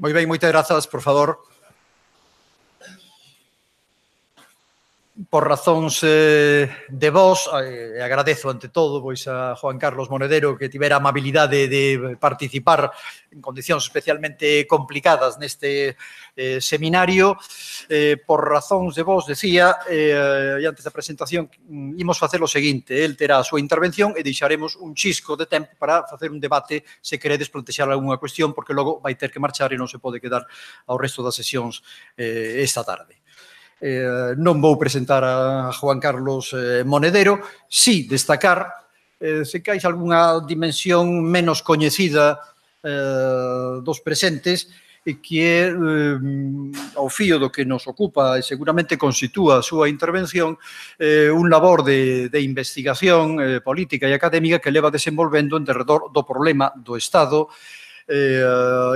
Moi ben, moitas grazas, por favor. por razóns eh, de vos, eh, agradezo ante todo pois a Juan Carlos Monedero que tivera a amabilidade de participar en condicións especialmente complicadas neste eh, seminario. Eh, por razóns de vos, decía, eh, e antes da presentación, mm, imos facer o seguinte, el terá a súa intervención e deixaremos un chisco de tempo para facer un debate se queredes plantexar algunha cuestión, porque logo vai ter que marchar e non se pode quedar ao resto das sesións eh, esta tarde. Eh, non vou presentar a Juan Carlos eh, Monedero, si destacar eh, se cais algunha dimensión menos coñecida eh, dos presentes e que é eh, ao fío do que nos ocupa e seguramente constitúa a súa intervención eh, un labor de, de investigación eh, política e académica que leva desenvolvendo en derredor do problema do Estado eh,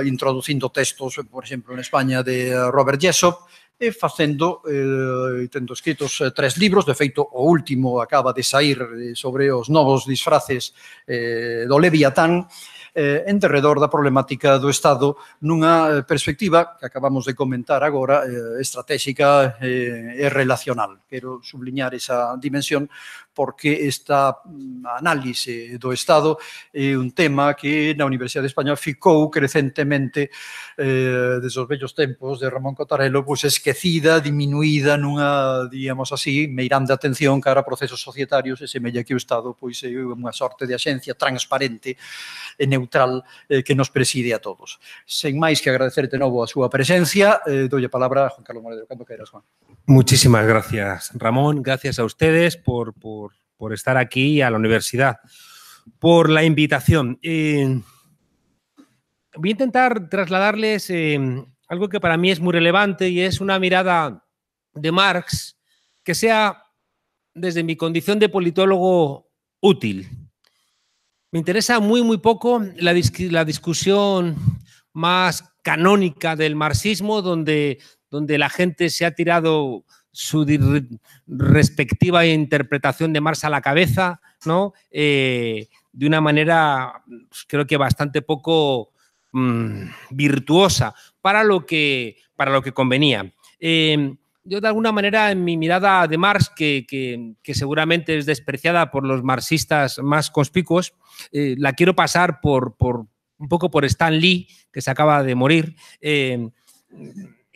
introducindo textos, por exemplo, en España de Robert Jessop e facendo eh, tendo escritos eh, tres libros, de feito o último acaba de sair eh, sobre os novos disfraces eh, do Leviatán, eh, en derredor da problemática do Estado nunha eh, perspectiva que acabamos de comentar agora eh, estratégica eh, e relacional. Quero subliñar esa dimensión porque esta análise do Estado é un tema que na Universidade de España ficou crecentemente eh, desde os bellos tempos de Ramón Cotarelo pues, pois esquecida, diminuída nunha, digamos así, meirando a atención cara a procesos societarios e semella que o Estado pois é unha sorte de axencia transparente e neutral eh, que nos preside a todos. Sen máis que agradecerte de novo a súa presencia, eh, doy a palabra a Juan Carlos Moreno. cando queiras, Juan. Muchísimas gracias, Ramón. Gracias a ustedes por, por por estar aquí a la universidad por la invitación. Eh, voy a intentar trasladarles eh, algo que para mí es muy relevante y es una mirada de Marx que sea, desde mi condición de politólogo, útil. Me interesa muy, muy poco la, discusión más canónica del marxismo, donde, donde la gente se ha tirado su respectiva interpretación de Marx a la cabeza, ¿no? Eh, de una manera, pues, creo que bastante poco mm, virtuosa para lo que, para lo que convenía. Em, yo de alguna manera en mi mirada de Marx, que, seguramente es despreciada por los marxistas más conspicuos, eh, la quiero pasar por, por, un poco por Stan Lee, que se acaba de morir. Em,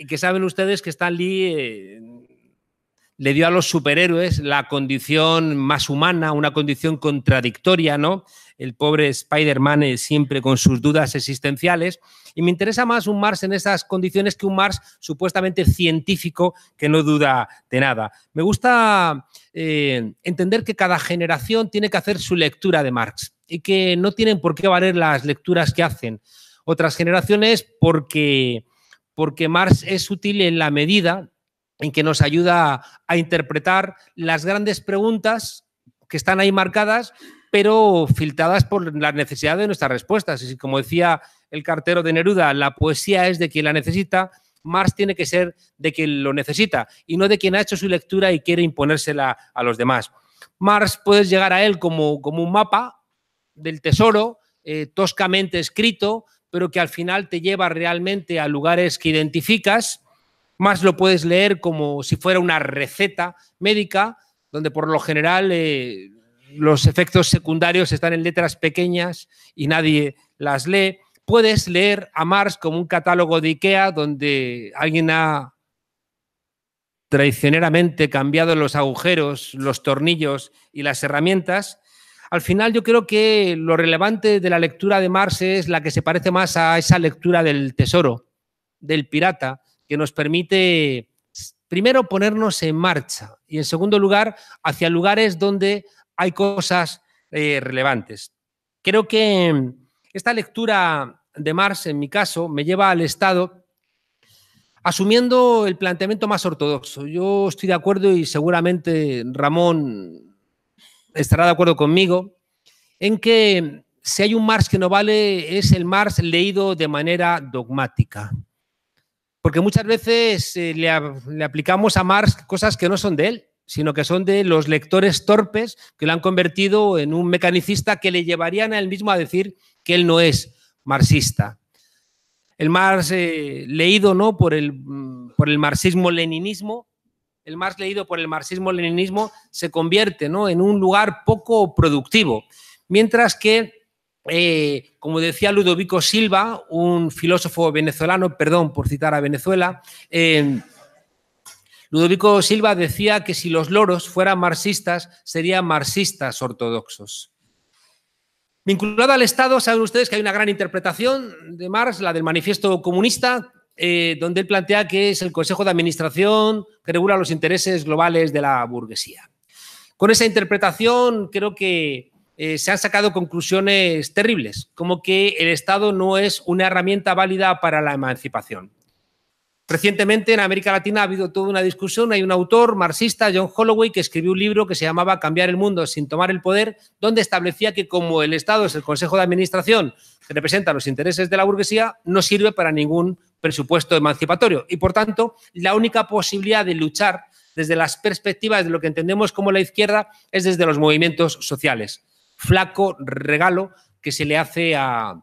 y que saben ustedes que Stan Lee eh, le dio a los superhéroes la condición más humana, una condición contradictoria, ¿no? El pobre Spider-Man eh, siempre con sus dudas existenciales. Y me interesa más un Mars en esas condiciones que un Mars supuestamente científico que no duda de nada. Me gusta eh, entender que cada generación tiene que hacer su lectura de Marx y que no tienen por qué valer las lecturas que hacen otras generaciones porque, porque Marx es útil en la medida en que nos ayuda a interpretar las grandes preguntas que están ahí marcadas, pero filtradas por la necesidad de nuestras respuestas. Y como decía el cartero de Neruda, la poesía es de quien la necesita, Mars tiene que ser de quien lo necesita y no de quien ha hecho su lectura y quiere imponérsela a los demás. Mars puedes llegar a él como, como un mapa del tesoro, eh, toscamente escrito, pero que al final te lleva realmente a lugares que identificas más lo puedes leer como si fuera una receta médica, donde por lo general eh, los efectos secundarios están en letras pequeñas y nadie las lee. Puedes leer a Mars como un catálogo de IKEA donde alguien ha traicioneramente cambiado los agujeros, los tornillos y las herramientas. Al final yo creo que lo relevante de la lectura de Mars es la que se parece más a esa lectura del tesoro, del pirata, que nos permite, primero, ponernos en marcha y, en segundo lugar, hacia lugares donde hay cosas eh, relevantes. Creo que mm, esta lectura de Marx, en mi caso, me lleva al Estado asumiendo el planteamiento más ortodoxo. Yo estoy de acuerdo y seguramente Ramón estará de acuerdo conmigo en que mm, si hay un Marx que no vale es el Mars leído de manera dogmática. Porque muchas veces eh, le, aplicamos a Marx cosas que no son de él, sino que son de los lectores torpes que lo han convertido en un mecanicista que le llevarían a él mismo a decir que él no es marxista. El Marx eh, leído ¿no? por el, mm, por el marxismo-leninismo, el Marx leído por el marxismo-leninismo se convierte ¿no? en un lugar poco productivo, mientras que eh, como decía Ludovico Silva, un filósofo venezolano, perdón por citar a Venezuela, eh, Ludovico Silva decía que si los loros fueran marxistas, serían marxistas ortodoxos. Vinculado al Estado, saben ustedes que hay una gran interpretación de Marx, la del manifiesto comunista, eh, donde él plantea que es el Consejo de Administración que regula los intereses globales de la burguesía. Con esa interpretación, creo que eh, se han sacado conclusiones terribles, como que el Estado no es una herramienta válida para la emancipación. Recientemente en América Latina ha habido toda una discusión. Hay un autor marxista, John Holloway, que escribió un libro que se llamaba Cambiar el mundo sin tomar el poder, donde establecía que como el Estado es el Consejo de Administración que representa los intereses de la burguesía, no sirve para ningún presupuesto emancipatorio. Y por tanto, la única posibilidad de luchar desde las perspectivas de lo que entendemos como la izquierda es desde los movimientos sociales flaco regalo que se le hace a,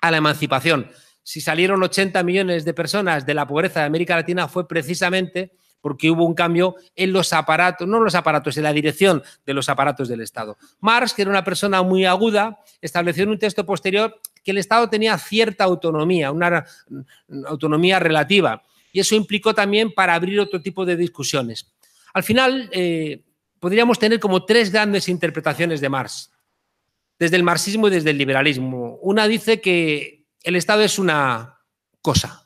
la emancipación. Si salieron 80 millones de personas de la pobreza de América Latina fue precisamente porque hubo un cambio en los aparatos, no en los aparatos, en la dirección de los aparatos del Estado. Marx, que era una persona muy aguda, estableció en un texto posterior que el Estado tenía cierta autonomía, una autonomía relativa, y eso implicó también para abrir otro tipo de discusiones. Al final, eh, podríamos tener como tres grandes interpretaciones de Marx desde el marxismo y desde el liberalismo. Una dice que el Estado es una cosa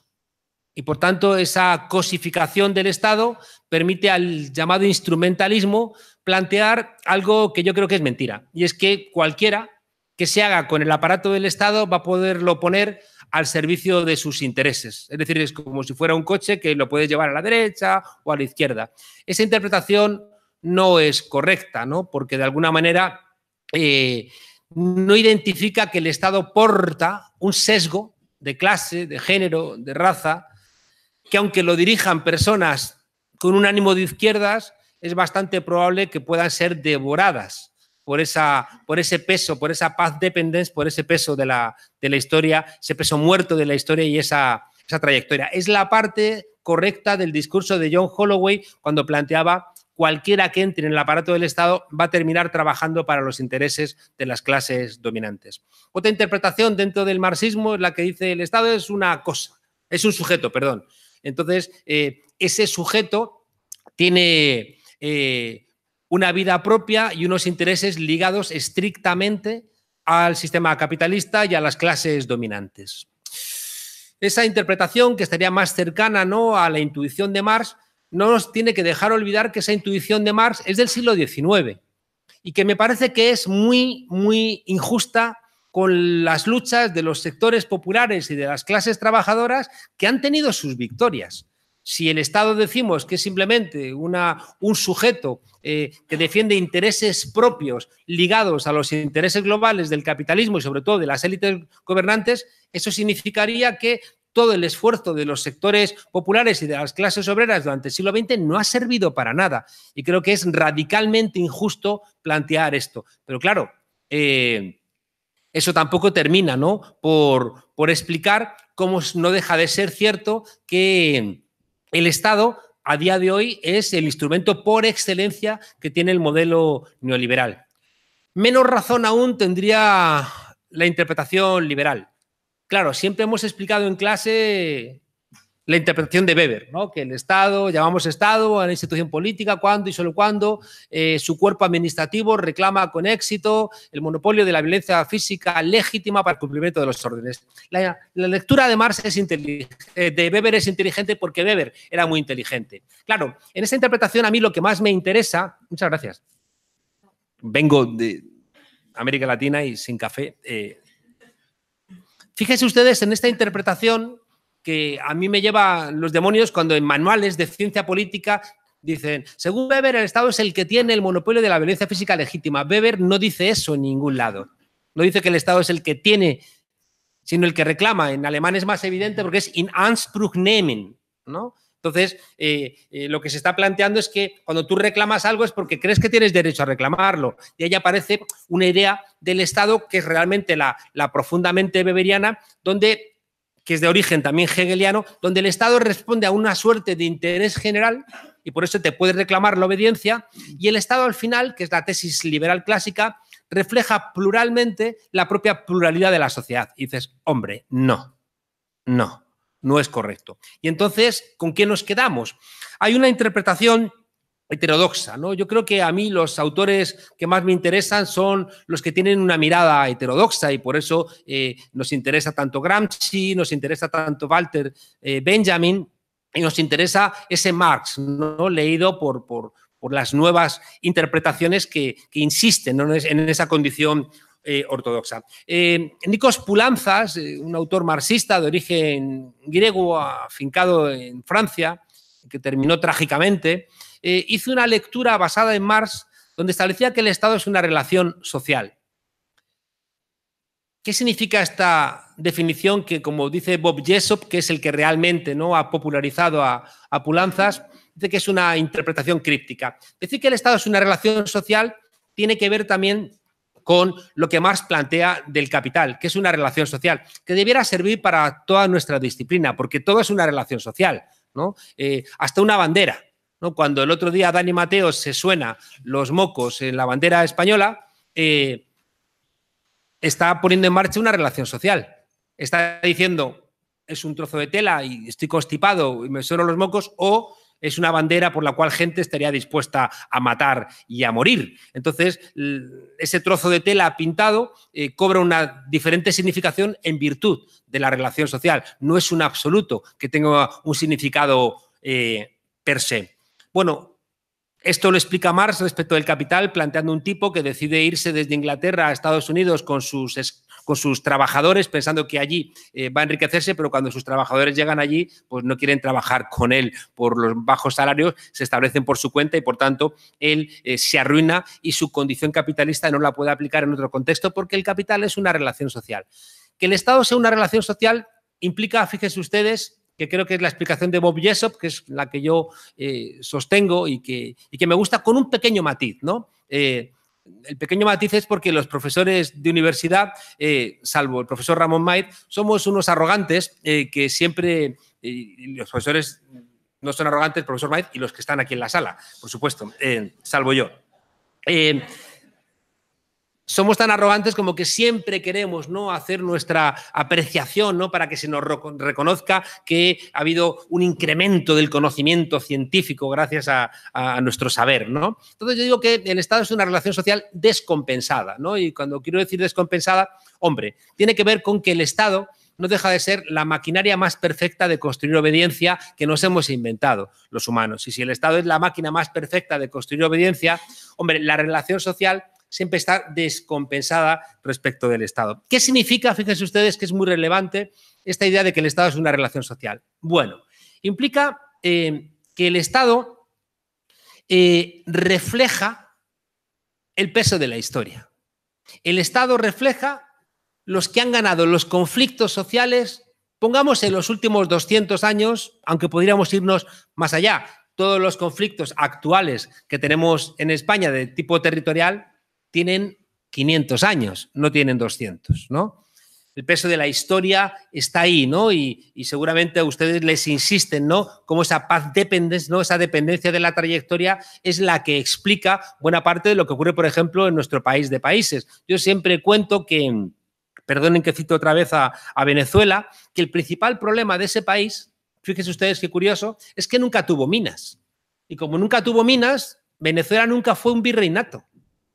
y por tanto esa cosificación del Estado permite al llamado instrumentalismo plantear algo que yo creo que es mentira y es que cualquiera que se haga con el aparato del Estado va a poderlo poner al servicio de sus intereses. Es decir, es como si fuera un coche que lo puedes llevar a la derecha o a la izquierda. Esa interpretación no es correcta, Porque de alguna manera eh, no identifica que el Estado porta un sesgo de clase, de género, de raza, que aunque lo dirijan personas con un ánimo de izquierdas, es bastante probable que puedan ser devoradas por, esa, por ese peso, por esa paz dependence, por ese peso de la, de la historia, ese peso muerto de la historia y esa, esa trayectoria. Es la parte correcta del discurso de John Holloway cuando planteaba cualquiera que entre en el aparato del Estado va a terminar trabajando para los intereses de las clases dominantes. Otra interpretación dentro del marxismo es la que dice el Estado es una cosa, es un sujeto, perdón. Entonces, eh, ese sujeto tiene eh, una vida propia y unos intereses ligados estrictamente al sistema capitalista y a las clases dominantes. Esa interpretación que estaría más cercana ¿no? a la intuición de Marx no nos tiene que dejar olvidar que esa intuición de Marx es del siglo XIX y que me parece que es muy, muy injusta con las luchas de los sectores populares y de las clases trabajadoras que han tenido sus victorias. Si el Estado decimos que es simplemente una, un sujeto eh, que defiende intereses propios ligados a los intereses globales del capitalismo y sobre todo de las élites gobernantes, eso significaría que todo el esfuerzo de los sectores populares y de las clases obreras durante el siglo XX no ha servido para nada. Y creo que es radicalmente injusto plantear esto. Pero claro, eh, eso tampoco termina, por explicar cómo no deja de ser cierto que el Estado a día de hoy es el instrumento por excelencia que tiene el modelo neoliberal. Menos razón aún tendría la interpretación liberal. Claro, siempre hemos explicado en clase la interpretación de Weber, ¿no? que el Estado, llamamos Estado a la institución política cuando y solo cuando eh, su cuerpo administrativo reclama con éxito el monopolio de la violencia física legítima para el cumplimiento de los órdenes. La, lectura de Marx es eh, de Weber es inteligente porque Weber era muy inteligente. Claro, en esta interpretación a mí lo que más me interesa, muchas gracias, vengo de América Latina y sin café, eh, Fíjense ustedes en esta interpretación que a mí me lleva los demonios cuando en manuales de ciencia política dicen, según Weber, el Estado es el que tiene el monopolio de la violencia física legítima. Weber no dice eso en ningún lado. No dice que el Estado es el que tiene, sino el que reclama. En alemán es más evidente porque es in Anspruch nehmen, ¿no? Entonces, eh, eh, lo que se está planteando es que cuando tú reclamas algo es porque crees que tienes derecho a reclamarlo. Y ahí aparece una idea del Estado que es realmente la, profundamente beberiana, donde que es de origen también hegeliano, donde el Estado responde a una suerte de interés general y por eso te puede reclamar la obediencia, y el Estado al final, que es la tesis liberal clásica, refleja pluralmente la propia pluralidad de la sociedad. Y dices, hombre, no, no no es correcto. Y entonces, ¿con qué nos quedamos? Hay una interpretación heterodoxa, ¿no? Yo creo que a mí los autores que más me interesan son los que tienen una mirada heterodoxa y por eso eh, nos interesa tanto Gramsci, nos interesa tanto Walter eh, Benjamin y nos interesa ese Marx, ¿no? Leído por, por, por las nuevas interpretaciones que, insisten en esa condición eh, ortodoxa. Eh, Nikos Pulanzas, eh, un autor marxista de origen griego afincado en Francia, que terminó trágicamente, hizo una lectura basada en Marx donde establecía que el Estado es una relación social. ¿Qué significa esta definición que, como dice Bob Jessop, que es el que realmente ¿no? ha popularizado a, a Pulanzas, dice que es una interpretación críptica? Decir que el Estado es una relación social tiene que ver también con lo que Marx plantea del capital, que es una relación social, que debiera servir para toda nuestra disciplina, porque todo es una relación social, ¿no? Eh, hasta una bandera. ¿no? Cuando el otro día Dani Mateo se suena los mocos en la bandera española, eh, está poniendo en marcha una relación social. Está diciendo, es un trozo de tela y estoy constipado y me suenan los mocos, o es una bandera por la cual gente estaría dispuesta a matar y a morir. Entonces, ese trozo de tela pintado eh, cobra una diferente significación en virtud de la relación social. No es un absoluto que tenga un significado eh, per se. Bueno, esto lo explica Marx respecto del capital, planteando un tipo que decide irse desde Inglaterra a Estados Unidos con sus con sus trabajadores pensando que allí eh, va a enriquecerse, pero cuando sus trabajadores llegan allí, pues no quieren trabajar con él por los bajos salarios, se establecen por su cuenta y por tanto él eh, se arruina y su condición capitalista no la puede aplicar en otro contexto porque el capital es una relación social. Que el Estado sea una relación social implica, fíjense ustedes, que creo que es la explicación de Bob Jessop, que es la que yo eh, sostengo y que, que, me gusta con un pequeño matiz, ¿no? el pequeño matiz es porque los profesores de universidad, eh, salvo el profesor Ramón Maid, somos unos arrogantes eh, que siempre, eh, los profesores no son arrogantes, profesor Maid, y los que están aquí en la sala, por supuesto, salvo yo somos tan arrogantes como que siempre queremos ¿no? hacer nuestra apreciación ¿no? para que se nos reconozca que ha habido un incremento del conocimiento científico gracias a, nuestro saber. ¿no? Entonces yo digo que el Estado es una relación social descompensada. Y cuando quiero decir descompensada, hombre, tiene que ver con que el Estado no deja de ser la maquinaria más perfecta de construir obediencia que nos hemos inventado los humanos. Y si el Estado es la máquina más perfecta de construir obediencia, hombre, la relación social siempre está descompensada respecto del Estado. ¿Qué significa? Fíjense ustedes que es muy relevante esta idea de que el Estado es una relación social. Bueno, implica eh, que el Estado eh, refleja el peso de la historia. El Estado refleja los que han ganado los conflictos sociales, pongamos en los últimos 200 años, aunque podríamos irnos más allá, todos los conflictos actuales que tenemos en España de tipo territorial tienen 500 años, no tienen 200, ¿no? El peso de la historia está ahí, ¿no? Y, seguramente a ustedes les insisten, ¿no? Cómo esa paz ¿no? Esa dependencia de la trayectoria es la que explica buena parte de lo que ocurre, por ejemplo, en nuestro país de países. Yo siempre cuento que, perdonen que cito otra vez a, a Venezuela, que el principal problema de ese país, fíjense ustedes qué curioso, es que nunca tuvo minas. Y como nunca tuvo minas, Venezuela nunca fue un virreinato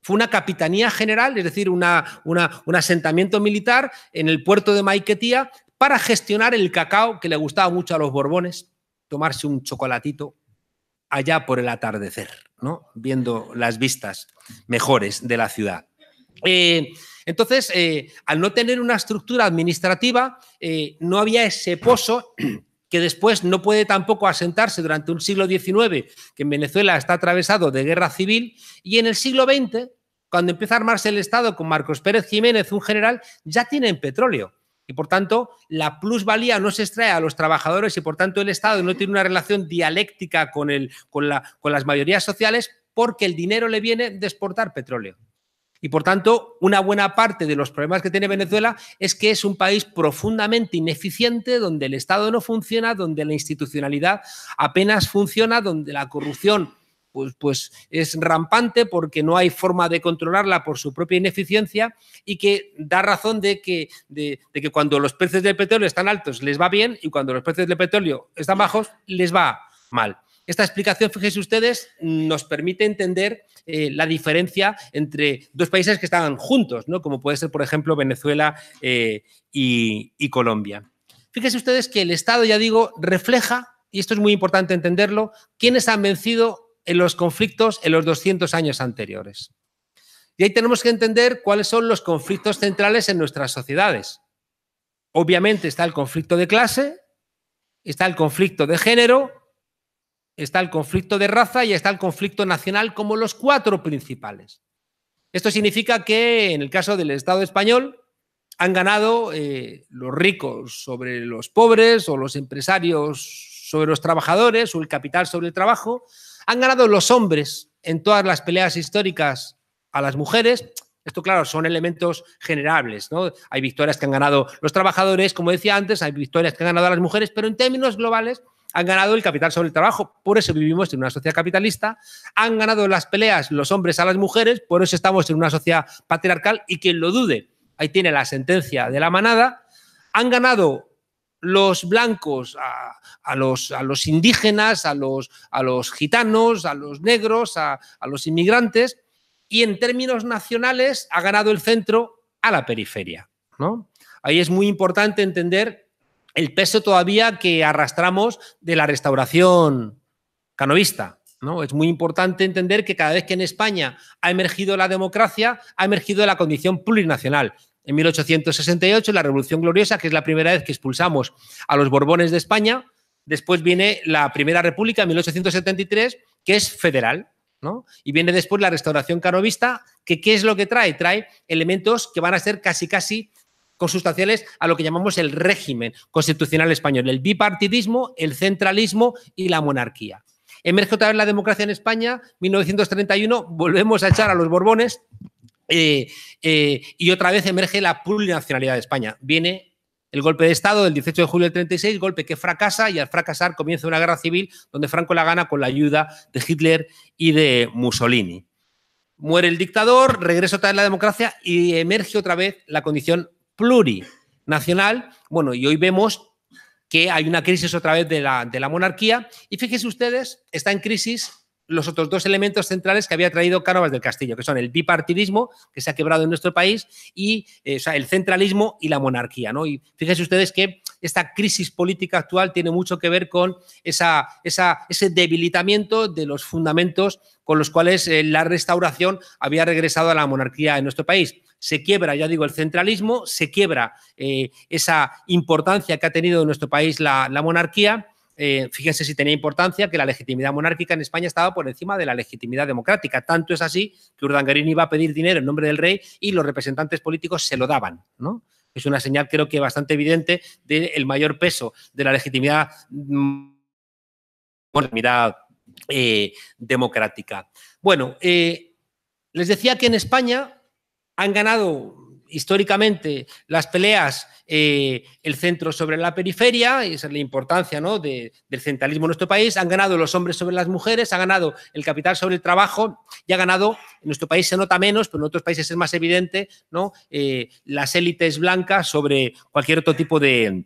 fue una capitanía general, es decir, una, un asentamiento militar en el puerto de Maiquetía para gestionar el cacao que le gustaba mucho a los borbones, tomarse un chocolatito allá por el atardecer, ¿no? viendo las vistas mejores de la ciudad. Eh, entonces, eh, al no tener una estructura administrativa, eh, no había ese pozo que después no puede tampoco asentarse durante un siglo XIX, que en Venezuela está atravesado de guerra civil, y en el siglo XX, cuando empieza a armarse el Estado con Marcos Pérez Jiménez, un general, ya tienen petróleo. Y por tanto, la plusvalía no se extrae a los trabajadores y por tanto el Estado no tiene una relación dialéctica con, con las mayorías sociales porque el dinero le viene de exportar petróleo. Y por tanto, una buena parte de los problemas que tiene Venezuela es que es un país profundamente ineficiente, donde el Estado no funciona, donde la institucionalidad apenas funciona, donde la corrupción pues, pues, es rampante porque no hay forma de controlarla por su propia ineficiencia y que da razón de que, de, de que cuando los precios del petróleo están altos les va bien y cuando los precios del petróleo están bajos les va mal. Esta explicación, fíjense ustedes, nos permite entender eh, la diferencia entre dos países que estaban juntos, ¿no? como puede ser, por ejemplo, Venezuela eh, y, y Colombia. Fíjense ustedes que el Estado, ya digo, refleja, y esto es muy importante entenderlo, quiénes han vencido en los conflictos en los 200 años anteriores. Y ahí tenemos que entender cuáles son los conflictos centrales en nuestras sociedades. Obviamente está el conflicto de clase, está el conflicto de género está el conflicto de raza y está el conflicto nacional como los cuatro principales. Esto significa que en el caso del Estado español han ganado eh, los ricos sobre los pobres o los empresarios sobre los trabajadores o el capital sobre el trabajo. Han ganado los hombres en todas las peleas históricas a las mujeres. Esto, claro, son elementos generables. Hay victorias que han ganado los trabajadores, como decía antes, hay victorias que han ganado a las mujeres, pero en términos globales han ganado el capital sobre el trabajo, por eso vivimos en una sociedad capitalista, han ganado las peleas los hombres a las mujeres, por eso estamos en una sociedad patriarcal y quien lo dude, ahí tiene la sentencia de la manada, han ganado los blancos a, los, indígenas, a los, a los, gitanos, a los negros, a los inmigrantes, y en términos nacionales ha ganado el centro a la periferia. ¿no? Ahí es muy importante entender el peso todavía que arrastramos de la restauración canovista. ¿No? Es muy importante entender que cada vez que en España ha emergido la democracia, ha emergido la condición plurinacional. En 1868, la Revolución Gloriosa, que es la primera vez que expulsamos a los Borbones de España, después viene la Primera República en 1873, que es federal, ¿no? Y viene después la Restauración Canovista, que ¿qué es lo que trae? Trae elementos que van a ser casi, casi consustanciales a lo que llamamos el régimen constitucional español, el bipartidismo, el centralismo y la monarquía. Emerge otra vez la democracia en España, 1931, volvemos a echar a los Borbones eh, eh, y otra vez emerge la plurinacionalidad de España. Viene el golpe de Estado del 18 de julio del 36, golpe que fracasa y al fracasar comienza una guerra civil donde Franco la gana con la ayuda de Hitler y de Mussolini. Muere el dictador, regresa otra vez la democracia y emerge otra vez la condición plurinacional. Bueno, y hoy vemos que hay una crisis otra vez de la, de la monarquía y fíjense ustedes, está en crisis los otros dos elementos centrales que había traído Cánovas del Castillo, que son el bipartidismo, que se ha quebrado en nuestro país, y eh, el centralismo y la monarquía. ¿no? Y fíjense ustedes que esta crisis política actual tiene mucho que ver con esa, ese debilitamiento de los fundamentos con los cuales eh, la restauración había regresado a la monarquía en nuestro país. Se quiebra, ya digo, el centralismo, se quiebra eh, esa importancia que ha tenido en nuestro país la monarquía eh, fíjense si tenía importancia que la legitimidad monárquica en España estaba por encima de la legitimidad democrática. Tanto es así que Urdangarín iba a pedir dinero en nombre del rey y los representantes políticos se lo daban, ¿no? Es una señal, creo que bastante evidente, del mayor peso de la legitimidad, mm, eh, democrática. Bueno, eh, les decía que en España han ganado históricamente las peleas, eh, el centro sobre la periferia, y esa es la importancia del centralismo en nuestro país, han ganado los hombres sobre las mujeres, ha ganado el capital sobre el trabajo y ha ganado, en nuestro país se nota menos, pero en otros países es más evidente, ¿no? Eh, las élites blancas sobre cualquier otro tipo de,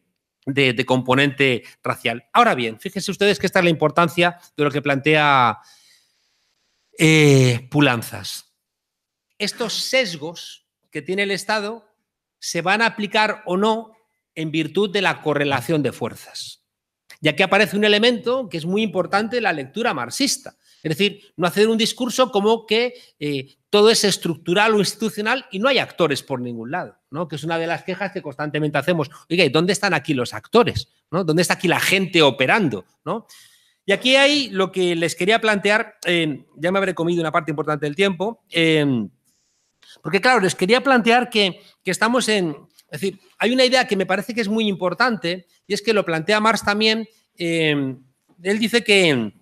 componente racial. Ahora bien, fíjense ustedes que esta es la importancia de lo que plantea eh, Pulanzas. Estos sesgos tiene el Estado se van a aplicar o no en virtud de la correlación de fuerzas. Y aquí aparece un elemento que es muy importante la lectura marxista. Es decir, no hacer un discurso como que eh, todo es estructural o institucional y no hay actores por ningún lado, ¿no? que es una de las quejas que constantemente hacemos. Oiga, dónde están aquí los actores? ¿Dónde está aquí la gente operando? ¿no? Y aquí hay lo que les quería plantear, eh, ya me habré comido una parte importante del tiempo. Eh, porque claro, les quería plantear que, estamos en... Es decir, hay una idea que me parece que es muy importante y es que lo plantea Marx también. Eh, él dice que,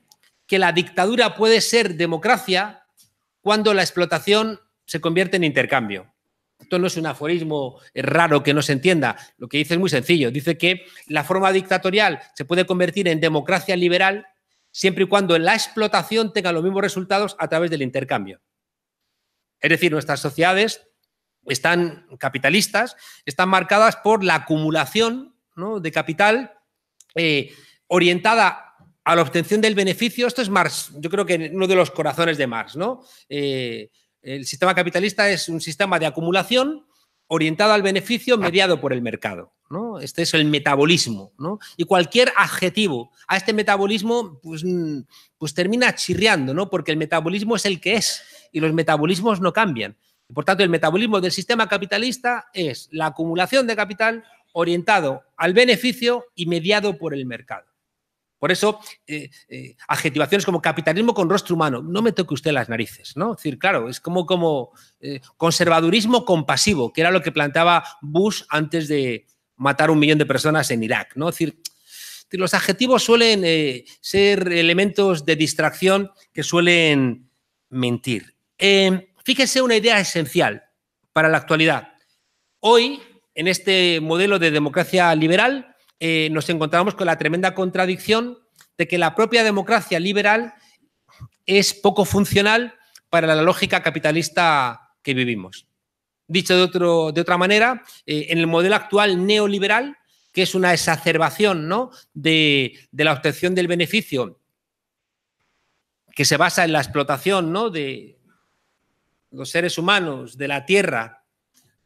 que la dictadura puede ser democracia cuando la explotación se convierte en intercambio. Esto no es un aforismo raro que no se entienda. Lo que dice es muy sencillo. Dice que la forma dictatorial se puede convertir en democracia liberal siempre y cuando la explotación tenga los mismos resultados a través del intercambio. Es decir, nuestras sociedades están capitalistas, están marcadas por la acumulación de capital eh, orientada a la obtención del beneficio. Esto es Marx, yo creo que uno de los corazones de Marx, ¿no? Eh, el sistema capitalista es un sistema de acumulación orientado al beneficio mediado por el mercado. Este es el metabolismo, Y cualquier adjetivo a este metabolismo, pues, mm, pues termina chirriando, Porque el metabolismo es el que es y los metabolismos no cambian. Por tanto, el metabolismo del sistema capitalista es la acumulación de capital orientado al beneficio y mediado por el mercado. Por eso, eh, eh, adjetivaciones como capitalismo con rostro humano, no me toque usted las narices, ¿no? Es decir, claro, es como, como eh, conservadurismo compasivo, que era lo que planteaba Bush antes de, matar un millón de personas en Irak, ¿no? decir, los adjetivos suelen eh, ser elementos de distracción que suelen mentir. Eh, fíjense una idea esencial para la actualidad. Hoy, en este modelo de democracia liberal, eh, nos encontramos con la tremenda contradicción de que la propia democracia liberal es poco funcional para la lógica capitalista que vivimos. Dicho de, otro, de otra manera, eh, en el modelo actual neoliberal, que es una exacerbación de, la obtención del beneficio que se basa en la explotación ¿no? de los seres humanos, de la tierra,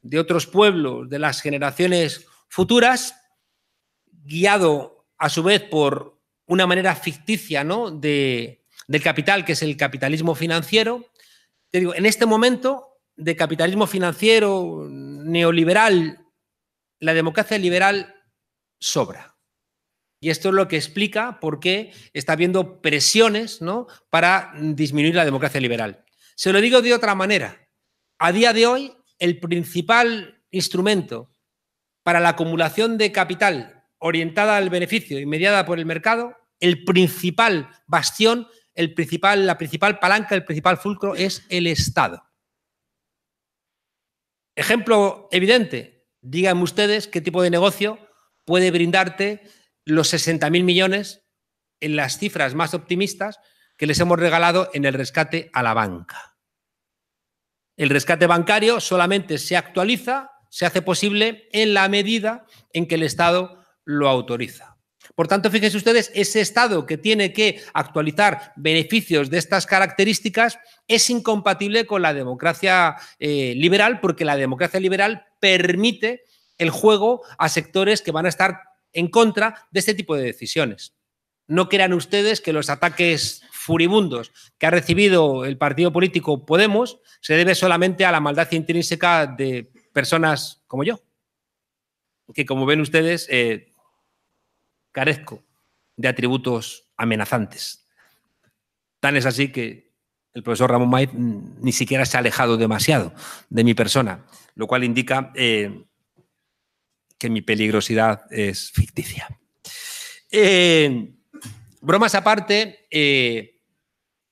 de otros pueblos, de las generaciones futuras, guiado a su vez por una manera ficticia ¿no? del capital, que es el capitalismo financiero. Te digo, en este momento de capitalismo financiero neoliberal, la democracia liberal sobra. Y esto es lo que explica por qué está habiendo presiones ¿no? para disminuir la democracia liberal. Se lo digo de otra manera. A día de hoy, el principal instrumento para la acumulación de capital orientada al beneficio y mediada por el mercado, el principal bastión, el principal, la principal palanca, el principal fulcro es el Estado. Ejemplo evidente, díganme ustedes qué tipo de negocio puede brindarte los 60.000 millones en las cifras más optimistas que les hemos regalado en el rescate a la banca. El rescate bancario solamente se actualiza, se hace posible en la medida en que el Estado lo autoriza. Por tanto, fíjense ustedes, ese Estado que tiene que actualizar beneficios de estas características es incompatible con la democracia eh, liberal, porque la democracia liberal permite el juego a sectores que van a estar en contra de este tipo de decisiones. No crean ustedes que los ataques furibundos que ha recibido el partido político Podemos se debe solamente a la maldad intrínseca de personas como yo, que como ven ustedes eh, carezco de atributos amenazantes. Tan es así que el profesor Ramón Maiz ni siquiera se ha alejado demasiado de mi persona, lo cual indica eh, que mi peligrosidad es ficticia. Eh, bromas aparte, eh,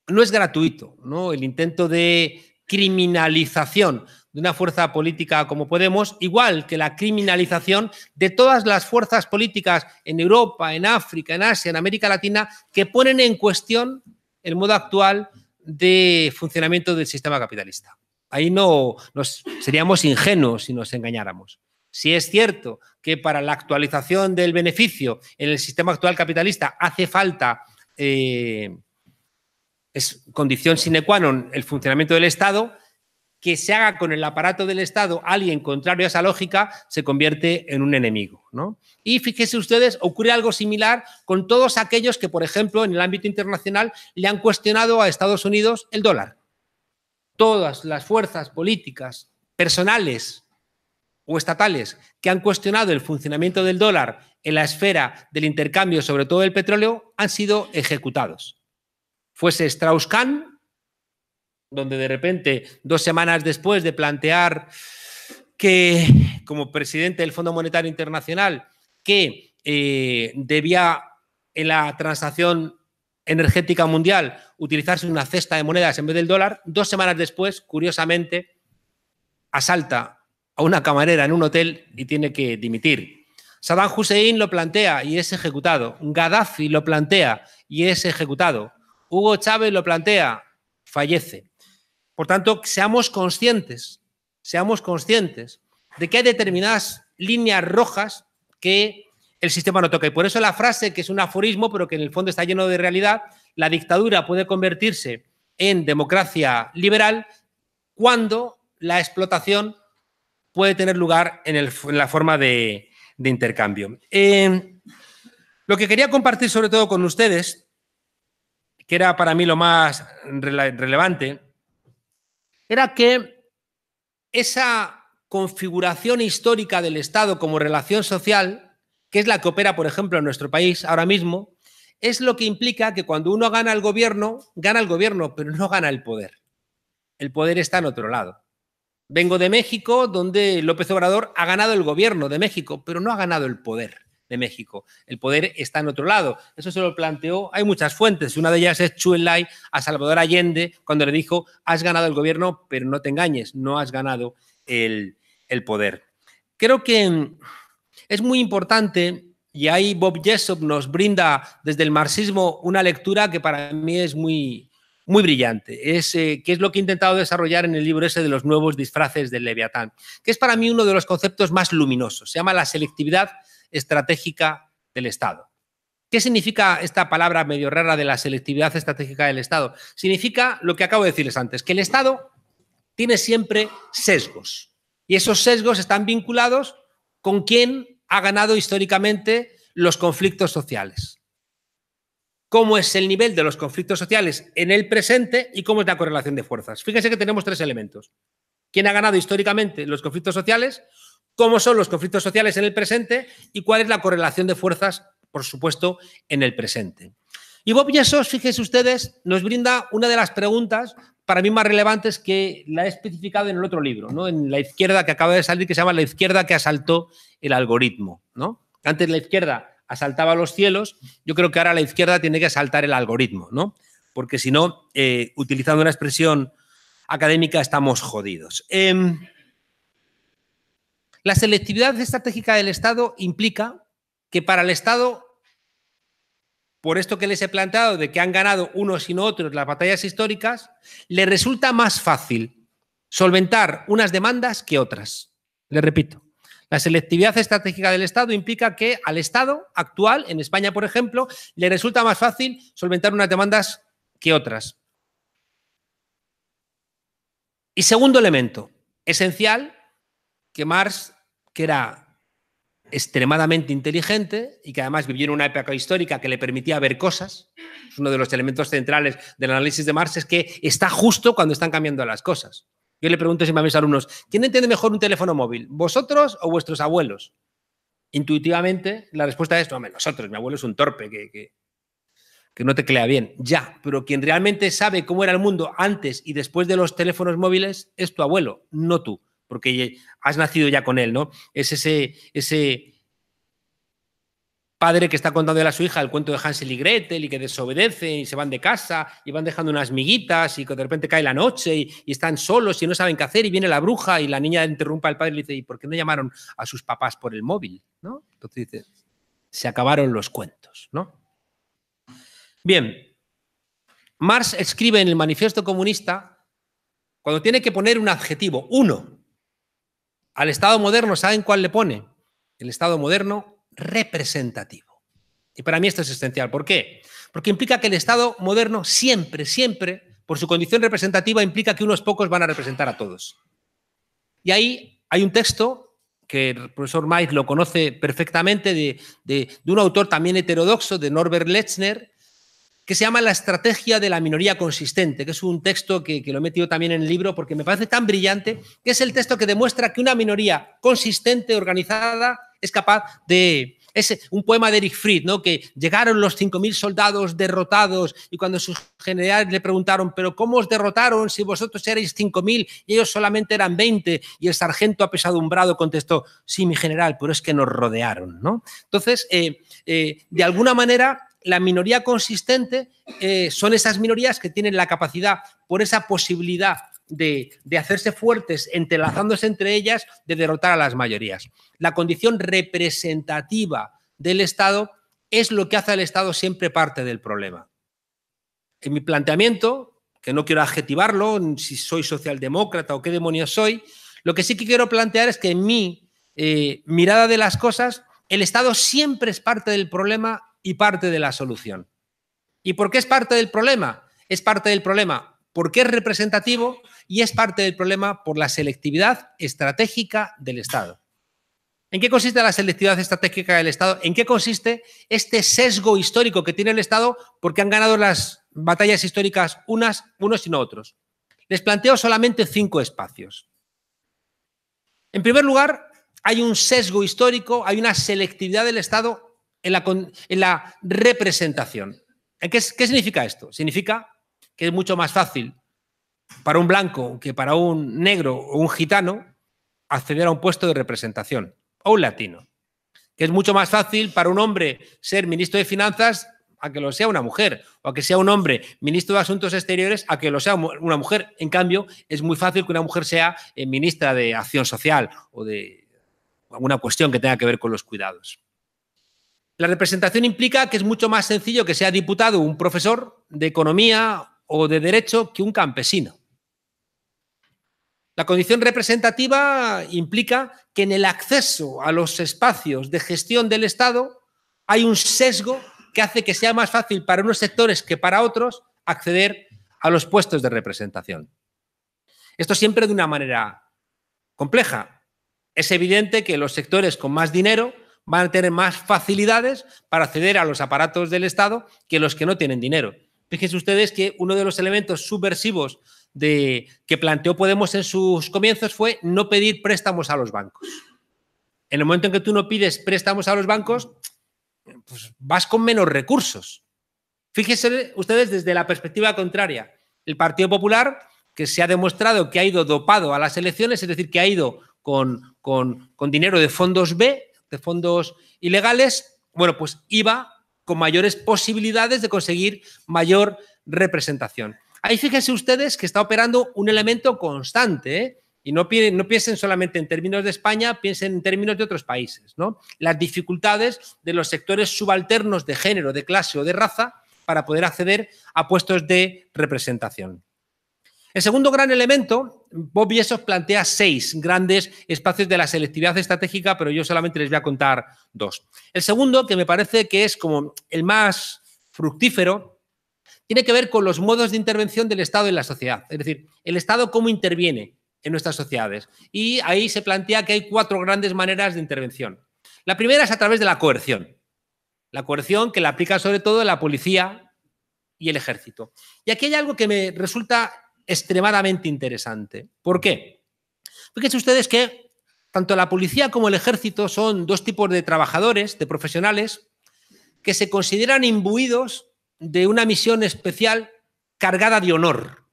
no es gratuito ¿no? el intento de criminalización de una fuerza política como Podemos, igual que la criminalización de todas las fuerzas políticas en Europa, en África, en Asia, en América Latina, que ponen en cuestión el modo actual de funcionamiento del sistema capitalista. Ahí no nos, seríamos ingenuos si nos engañáramos. Si es cierto que para la actualización del beneficio en el sistema actual capitalista hace falta eh, es condición sine qua non el funcionamiento del Estado, que se haga con el aparato del Estado alguien contrario a esa lógica se convierte en un enemigo. Y fíjense ustedes, ocurre algo similar con todos aquellos que, por ejemplo, en el ámbito internacional le han cuestionado a Estados Unidos el dólar. Todas las fuerzas políticas, personales o estatales que han cuestionado el funcionamiento del dólar en la esfera del intercambio, sobre todo del petróleo, han sido ejecutados. Fuese Strauss-Kahn donde de repente, dos semanas después de plantear que, como presidente del Fondo Monetario Internacional, que eh, debía en la transacción energética mundial utilizarse una cesta de monedas en vez del dólar, dos semanas después, curiosamente, asalta a una camarera en un hotel y tiene que dimitir. Saddam Hussein lo plantea y es ejecutado. Gaddafi lo plantea y es ejecutado. Hugo Chávez lo plantea, fallece. Por tanto, seamos conscientes, seamos conscientes de que hay determinadas líneas rojas que el sistema no toca. Y por eso la frase, que es un aforismo, pero que en el fondo está lleno de realidad, la dictadura puede convertirse en democracia liberal cuando la explotación puede tener lugar en, la forma de, intercambio. Eh, lo que quería compartir sobre todo con ustedes, que era para mí lo más relevante, era que esa configuración histórica del Estado como relación social, que es la que opera, por ejemplo, en nuestro país ahora mismo, es lo que implica que cuando uno gana el gobierno, gana el gobierno, pero no gana el poder. El poder está en otro lado. Vengo de México, donde López Obrador ha ganado el gobierno de México, pero no ha ganado el poder de México. El poder está en otro lado. Eso se lo planteó, hay muchas fuentes, una de ellas es En-lai a Salvador Allende cuando le dijo, has ganado el gobierno, pero no te engañes, no has ganado el, poder. Creo que mm, es muy importante y ahí Bob Jessop nos brinda desde el marxismo una lectura que para mí es muy, muy brillante. Es, eh, que es lo que he intentado desarrollar en el libro ese de los nuevos disfraces del Leviatán, que es para mí uno de los conceptos más luminosos. Se llama la selectividad estratégica del Estado. ¿Qué significa esta palabra medio rara de la selectividad estratégica del Estado? Significa lo que acabo de decirles antes, que el Estado tiene siempre sesgos. Y esos sesgos están vinculados con quién ha ganado históricamente los conflictos sociales. Cómo es el nivel de los conflictos sociales en el presente y cómo es la correlación de fuerzas. Fíjense que tenemos tres elementos. ¿Quién ha ganado históricamente los conflictos sociales? cómo son los conflictos sociales en el presente y cuál es la correlación de fuerzas, por supuesto, en el presente. Y Bob Yesos, fíjense ustedes, nos brinda una de las preguntas para mí más relevantes que la he especificado en el otro libro, ¿no? en la izquierda que acaba de salir, que se llama La izquierda que asaltó el algoritmo. ¿no? Antes la izquierda asaltaba los cielos, yo creo que ahora la izquierda tiene que asaltar el algoritmo, ¿no? porque si no, eh, utilizando una expresión académica, estamos jodidos. Em, la selectividad estratégica del Estado implica que para el Estado, por esto que les he planteado, de que han ganado unos y no otros las batallas históricas, le resulta más fácil solventar unas demandas que otras. Le repito, la selectividad estratégica del Estado implica que al Estado actual, en España, por ejemplo, le resulta más fácil solventar unas demandas que otras. Y segundo elemento, esencial, que Marx que era extremadamente inteligente y que además vivió en una época histórica que le permitía ver cosas. Es uno de los elementos centrales del análisis de Marx, es que está justo cuando están cambiando las cosas. Yo le pregunto a mis alumnos, ¿quién entiende mejor un teléfono móvil? ¿Vosotros o vuestros abuelos? Intuitivamente la respuesta es, no, nosotros, mi abuelo es un torpe que, que, que no teclea bien. Ya, pero quien realmente sabe cómo era el mundo antes y después de los teléfonos móviles es tu abuelo, no tú porque has nacido ya con él, ¿no? Es ese, ese padre que está contando a su hija el cuento de Hansel y Gretel y que desobedece y se van de casa y van dejando unas miguitas y que de repente cae la noche y, están solos y no saben qué hacer y viene la bruja y la niña interrumpa al padre y le dice, ¿y por qué no llamaron a sus papás por el móvil? ¿No? Entonces dice, se acabaron los cuentos, ¿no? Bien, Marx escribe en el Manifiesto Comunista, cuando tiene que poner un adjetivo, uno, al Estado moderno, ¿saben cuál le pone? El Estado moderno representativo. Y para mí esto es esencial. ¿Por qué? Porque implica que el Estado moderno siempre, siempre, por su condición representativa, implica que unos pocos van a representar a todos. Y ahí hay un texto que el profesor Maiz lo conoce perfectamente, de, de, un autor también heterodoxo, de Norbert Lechner, que se llama La estrategia de la minoría consistente, que es un texto que, lo he metido también en el libro porque me parece tan brillante, que es el texto que demuestra que una minoría consistente, organizada, es capaz de... Es un poema de Eric Fried, ¿no? que llegaron los 5.000 soldados derrotados y cuando sus generales le preguntaron, pero ¿cómo os derrotaron si vosotros erais 5.000 y ellos solamente eran 20? Y el sargento apesadumbrado contestó, sí, mi general, pero es que nos rodearon. ¿no? Entonces, eh, eh, de alguna manera, la minoría consistente eh, son esas minorías que tienen la capacidad, por esa posibilidad de, hacerse fuertes, entrelazándose entre ellas, de derrotar a las mayorías. La condición representativa del Estado es lo que hace al Estado siempre parte del problema. En mi planteamiento, que no quiero adjetivarlo, si soy socialdemócrata o qué demonios soy, lo que sí que quiero plantear es que en mi eh, mirada de las cosas, el Estado siempre es parte del problema y parte de la solución. ¿Y por qué es parte del problema? Es parte del problema porque es representativo y es parte del problema por la selectividad estratégica del Estado. ¿En qué consiste la selectividad estratégica del Estado? ¿En qué consiste este sesgo histórico que tiene el Estado porque han ganado las batallas históricas unas, unos y no otros? Les planteo solamente cinco espacios. En primer lugar, hay un sesgo histórico, hay una selectividad del Estado en la, representación. ¿Qué, ¿Qué significa esto? Significa que es mucho más fácil para un blanco que para un negro o un gitano acceder a un puesto de representación o un latino. Que es mucho más fácil para un hombre ser ministro de Finanzas a que lo sea una mujer, o a que sea un hombre ministro de Asuntos Exteriores a que lo sea una mujer. En cambio, es muy fácil que una mujer sea eh, ministra de Acción Social o de alguna cuestión que tenga que ver con los cuidados. La representación implica que es mucho más sencillo que sea diputado un profesor de economía o de derecho que un campesino. La condición representativa implica que en el acceso a los espacios de gestión del Estado hay un sesgo que hace que sea más fácil para unos sectores que para otros acceder a los puestos de representación. Esto siempre de una manera compleja. Es evidente que los sectores con más dinero van a tener más facilidades para acceder a los aparatos del Estado que los que no tienen dinero. Fíjense ustedes que uno de los elementos subversivos que planteó Podemos en sus comienzos fue no pedir préstamos a los bancos. En el momento en que tú no pides préstamos a los bancos, pues vas con menos recursos. Fíjense ustedes desde la perspectiva contraria. El Partido Popular, que se ha demostrado que ha ido dopado a las elecciones, es decir, que ha ido con, con dinero de fondos B, de fondos ilegales, bueno, pues iba con mayores posibilidades de conseguir mayor representación. Ahí fíjense ustedes que está operando un elemento constante, ¿eh? y no, no piensen solamente en términos de España, piensen en términos de otros países, ¿no? Las dificultades de los sectores subalternos de género, de clase o de raza para poder acceder a puestos de representación. El segundo gran elemento, Bob Yesov plantea seis grandes espacios de la selectividad estratégica, pero yo solamente les voy a contar dos. El segundo, que me parece que es como el más fructífero, tiene que ver con los modos de intervención del Estado en la sociedad. Es decir, el Estado cómo interviene en nuestras sociedades. Y ahí se plantea que hay cuatro grandes maneras de intervención. La primera es a través de la coerción. La coerción que la aplica sobre todo la policía y el ejército. Y aquí hay algo que me resulta extremadamente interesante. ¿Por qué? Porque ustedes que tanto la policía como el ejército son dos tipos de trabajadores, de profesionales, que se consideran imbuidos de una misión especial cargada de honor.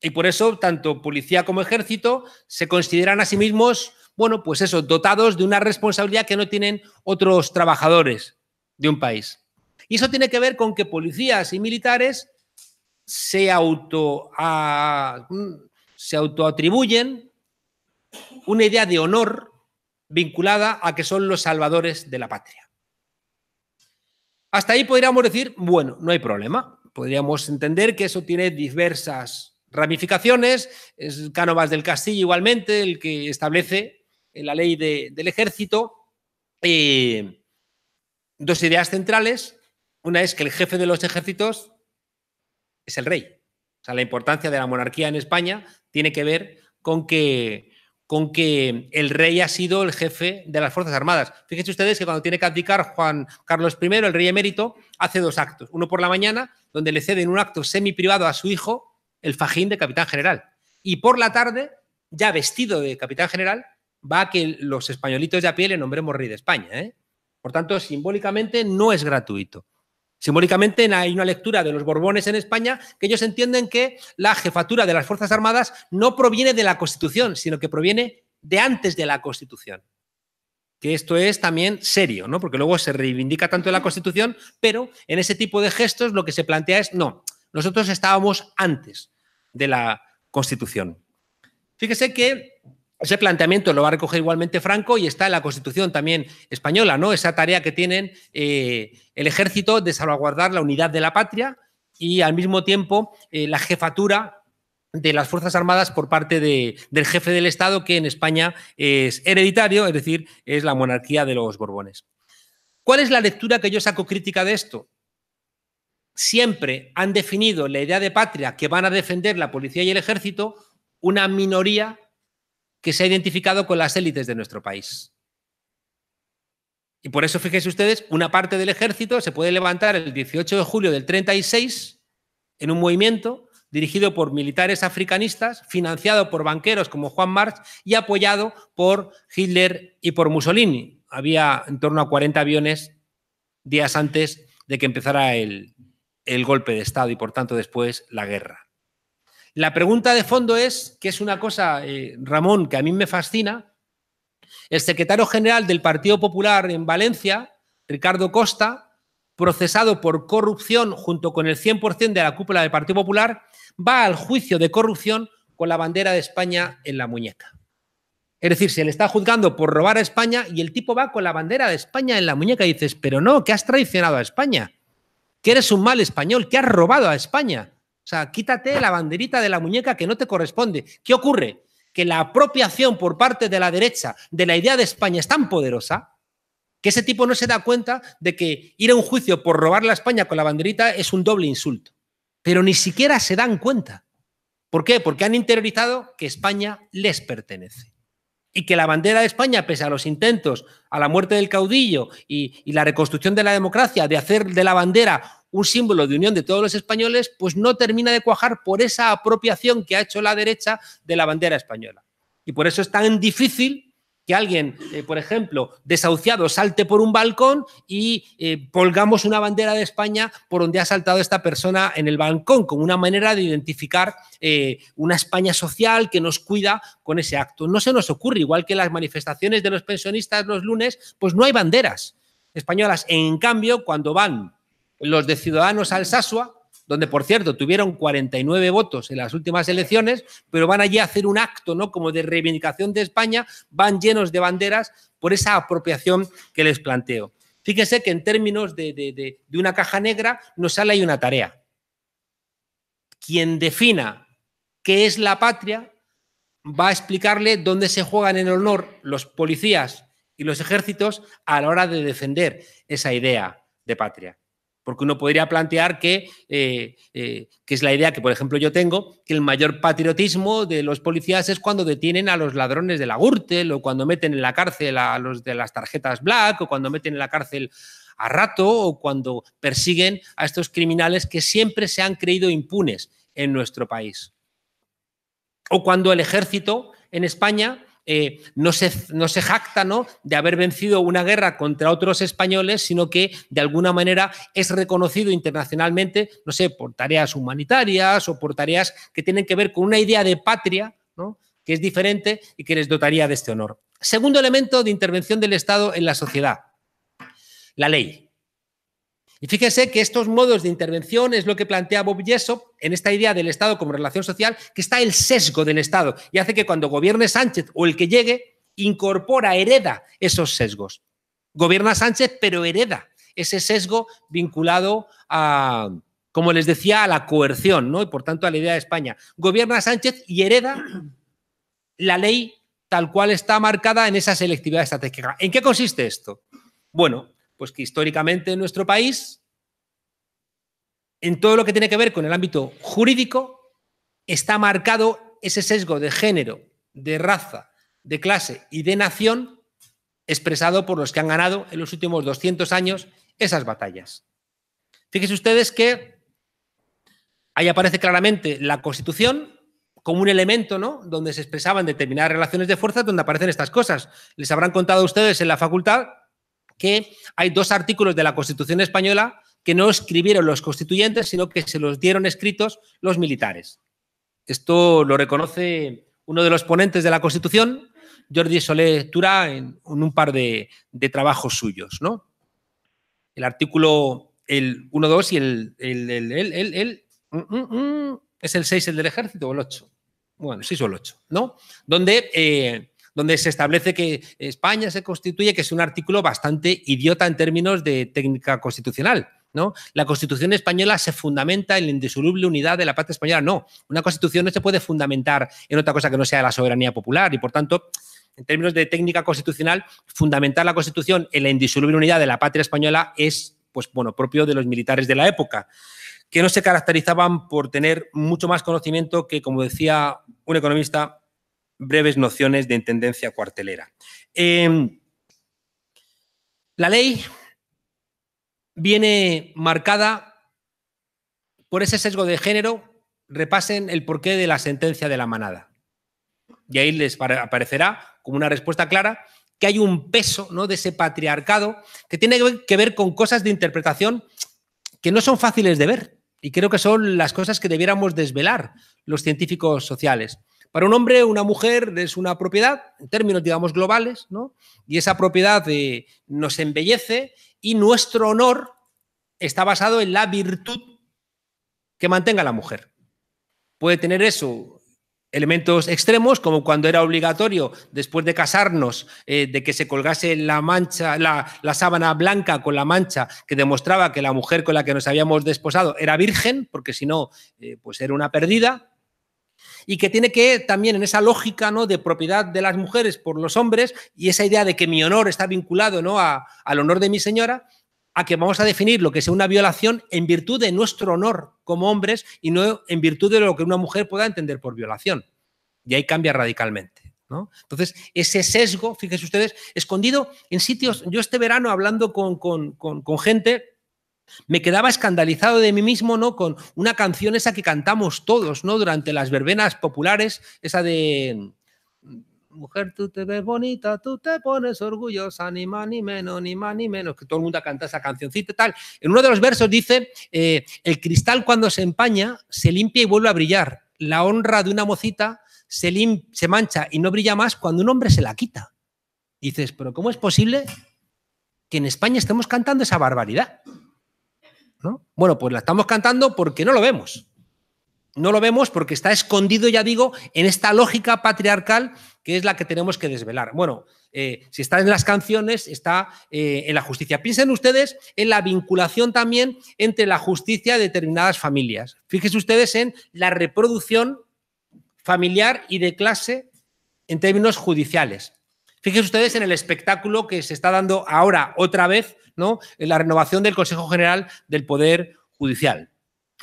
Y por eso, tanto policía como ejército se consideran a sí mismos, bueno, pues eso, dotados de una responsabilidad que no tienen otros trabajadores de un país. Y eso tiene que ver con que policías y militares se auto, mm, autoatribuyen una idea de honor vinculada a que son los salvadores de la patria. Hasta ahí podríamos decir, bueno, no hay problema. Podríamos entender que eso tiene diversas ramificaciones. Es Cánovas del Castillo igualmente el que establece en eh, la ley del ejército eh, dos ideas centrales. Una es que el jefe de los ejércitos es el rey. O sea, la importancia de la monarquía en España tiene que ver con que, con que el rey ha sido el jefe de las Fuerzas Armadas. Fíjense ustedes que cuando tiene que abdicar Juan Carlos I, el rey emérito, hace dos actos. Uno por la mañana, donde le ceden un acto semi-privado a su hijo, el fajín de capitán general. Y por la tarde, ya vestido de capitán general, va a que los españolitos de a pie le nombremos rey de España. ¿eh? Por tanto, simbólicamente no es gratuito. Simbólicamente hay una lectura de los Borbones en España que ellos entienden que la jefatura de las Fuerzas Armadas no proviene de la Constitución, sino que proviene de antes de la Constitución. Que esto es también serio, ¿no? Porque luego se reivindica tanto la Constitución, pero en ese tipo de gestos lo que se plantea es, no, nosotros estábamos antes de la Constitución. Fíjese que ese planteamiento lo va a recoger igualmente Franco y está en la Constitución también española, ¿no? Esa tarea que tienen eh, el ejército de salvaguardar la unidad de la patria y al mismo tiempo eh, la jefatura de las Fuerzas Armadas por parte del jefe del Estado, que en España es hereditario, es decir, es la monarquía de los Borbones. ¿Cuál es la lectura que yo saco crítica de esto? Siempre han definido la idea de patria que van a defender la policía y el ejército una minoría que se ha identificado con las élites de nuestro país. Y por eso, fíjense ustedes, una parte del ejército se puede levantar el 18 de julio del 36 en un movimiento dirigido por militares africanistas, financiado por banqueros como Juan Marx y apoyado por Hitler y por Mussolini. Había en torno a 40 aviones días antes de que empezara el, el golpe de Estado y, por tanto, después la guerra. La pregunta de fondo es, que es una cosa, eh, Ramón, que a mí me fascina, el secretario general del Partido Popular en Valencia, Ricardo Costa, procesado por corrupción junto con el 100% de la cúpula del Partido Popular, va al juicio de corrupción con la bandera de España en la muñeca. Es decir, se le está juzgando por robar a España y el tipo va con la bandera de España en la muñeca y dices, pero no, que has traicionado a España, que eres un mal español, que has robado a España. O sea, quítate la banderita de la muñeca que no te corresponde. ¿Qué ocurre? Que la apropiación por parte de la derecha de la idea de España es tan poderosa que ese tipo no se da cuenta de que ir a un juicio por robar la España con la banderita es un doble insulto. Pero ni siquiera se dan cuenta. ¿Por qué? Porque han interiorizado que España les pertenece. Y que la bandera de España, pese a los intentos, a la muerte del caudillo y, y la reconstrucción de la democracia, de hacer de la bandera un símbolo de unión de todos los españoles, pues no termina de cuajar por esa apropiación que ha hecho la derecha de la bandera española. Y por eso es tan difícil que alguien, eh, por ejemplo, desahuciado salte por un balcón y eh, polgamos una bandera de España por donde ha saltado esta persona en el balcón, como una manera de identificar eh, una España social que nos cuida con ese acto. No se nos ocurre, igual que las manifestaciones de los pensionistas los lunes, pues no hay banderas españolas. En cambio, cuando van los de Ciudadanos Alsasua, donde por cierto tuvieron 49 votos en las últimas elecciones, pero van allí a hacer un acto, ¿no? Como de reivindicación de España, van llenos de banderas por esa apropiación que les planteo. Fíjense que en términos de, de una caja negra nos sale ahí una tarea. Quien defina qué es la patria va a explicarle dónde se juegan en honor los policías y los ejércitos a la hora de defender esa idea de patria. Porque uno podría plantear que, eh, eh, que es la idea que, por ejemplo, yo tengo, que el mayor patriotismo de los policías es cuando detienen a los ladrones de la Gürtel o cuando meten en la cárcel a los de las tarjetas Black o cuando meten en la cárcel a rato o cuando persiguen a estos criminales que siempre se han creído impunes en nuestro país. O cuando el ejército en España eh, no, se, no se jacta ¿no? de haber vencido una guerra contra otros españoles, sino que de alguna manera es reconocido internacionalmente, no sé, por tareas humanitarias o por tareas que tienen que ver con una idea de patria, que es diferente y que les dotaría de este honor. Segundo elemento de intervención del Estado en la sociedad, la ley. Y fíjense que estos modos de intervención es lo que plantea Bob Jessop en esta idea del Estado como relación social, que está el sesgo del Estado y hace que cuando gobierne Sánchez o el que llegue, incorpora, hereda esos sesgos. Gobierna Sánchez, pero hereda ese sesgo vinculado a, como les decía, a la coerción, ¿no? Y por tanto a la idea de España. Gobierna Sánchez y hereda la ley tal cual está marcada en esa selectividad estratégica. ¿En qué consiste esto? Bueno, pues que históricamente en nuestro país, en todo lo que tiene que ver con el ámbito jurídico, está marcado ese sesgo de género, de raza, de clase y de nación expresado por los que han ganado en los últimos 200 años esas batallas. Fíjense ustedes que ahí aparece claramente la Constitución, como un elemento, ¿no? Donde se expresaban determinadas relaciones de fuerza, donde aparecen estas cosas. Les habrán contado ustedes en la facultad que hay dos artículos de la Constitución española que no escribieron los constituyentes, sino que se los dieron escritos los militares. Esto lo reconoce uno de los ponentes de la Constitución, Jordi Solé Tura, en un par de, trabajos suyos. ¿no? El artículo el 1.2 y el, el, mm, mm, mm, es el 6, el del ejército, o el 8. Bueno, 6 o el 8, ¿no? Donde eh, donde se establece que España se constituye, que es un artículo bastante idiota en términos de técnica constitucional. ¿No? La Constitución española se fundamenta en la indisoluble unidad de la patria española. No, una Constitución no se puede fundamentar en otra cosa que no sea la soberanía popular y, por tanto, en términos de técnica constitucional, fundamentar la Constitución en la indisoluble unidad de la patria española es, pues bueno, propio de los militares de la época, que no se caracterizaban por tener mucho más conocimiento que, como decía un economista, breves nociones de intendencia cuartelera. Em, la ley viene marcada por ese sesgo de género. Repasen el porqué de la sentencia de la manada. Y ahí les aparecerá como una respuesta clara que hay un peso ¿no? de ese patriarcado que tiene que ver con cosas de interpretación que no son fáciles de ver. Y creo que son las cosas que debiéramos desvelar los científicos sociales. Para un hombre, una mujer es una propiedad, en términos, digamos, globales, ¿no? Y esa propiedad eh, nos embellece y nuestro honor está basado en la virtud que mantenga la mujer. Puede tener eso elementos extremos, como cuando era obligatorio, después de casarnos, eh, de que se colgase la mancha, la, sábana blanca con la mancha que demostraba que la mujer con la que nos habíamos desposado era virgen, porque si no, eh, pues era una perdida y que tiene que también en esa lógica ¿no? de propiedad de las mujeres por los hombres y esa idea de que mi honor está vinculado ¿no? al honor de mi señora, a que vamos a definir lo que sea una violación en virtud de nuestro honor como hombres y no en virtud de lo que una mujer pueda entender por violación. Y ahí cambia radicalmente. ¿no? Entonces, ese sesgo, fíjense ustedes, escondido en sitios, yo este verano hablando con, con gente me quedaba escandalizado de mí mismo, ¿no? Con una canción esa que cantamos todos, ¿no? Durante las verbenas populares, esa de mujer, tú te ves bonita, tú te pones orgullosa, ni más ni menos, ni más ni menos, que todo el mundo canta esa cancioncita y tal. En uno de los versos dice, eh, el cristal cuando se empaña, se limpia y vuelve a brillar. La honra de una mocita se, se mancha y no brilla más cuando un hombre se la quita. dices, pero ¿cómo es posible que en España estemos cantando esa barbaridad? Bueno, pues la estamos cantando porque no lo vemos. No lo vemos porque está escondido, ya digo, en esta lógica patriarcal que es la que tenemos que desvelar. Bueno, eh, si está en las canciones, está eh, en la justicia. Piensen ustedes en la vinculación también entre la justicia de determinadas familias. Fíjense ustedes en la reproducción familiar y de clase en términos judiciales. Fíjense ustedes en el espectáculo que se está dando ahora otra vez, ¿no? En la renovación del Consejo General del Poder Judicial.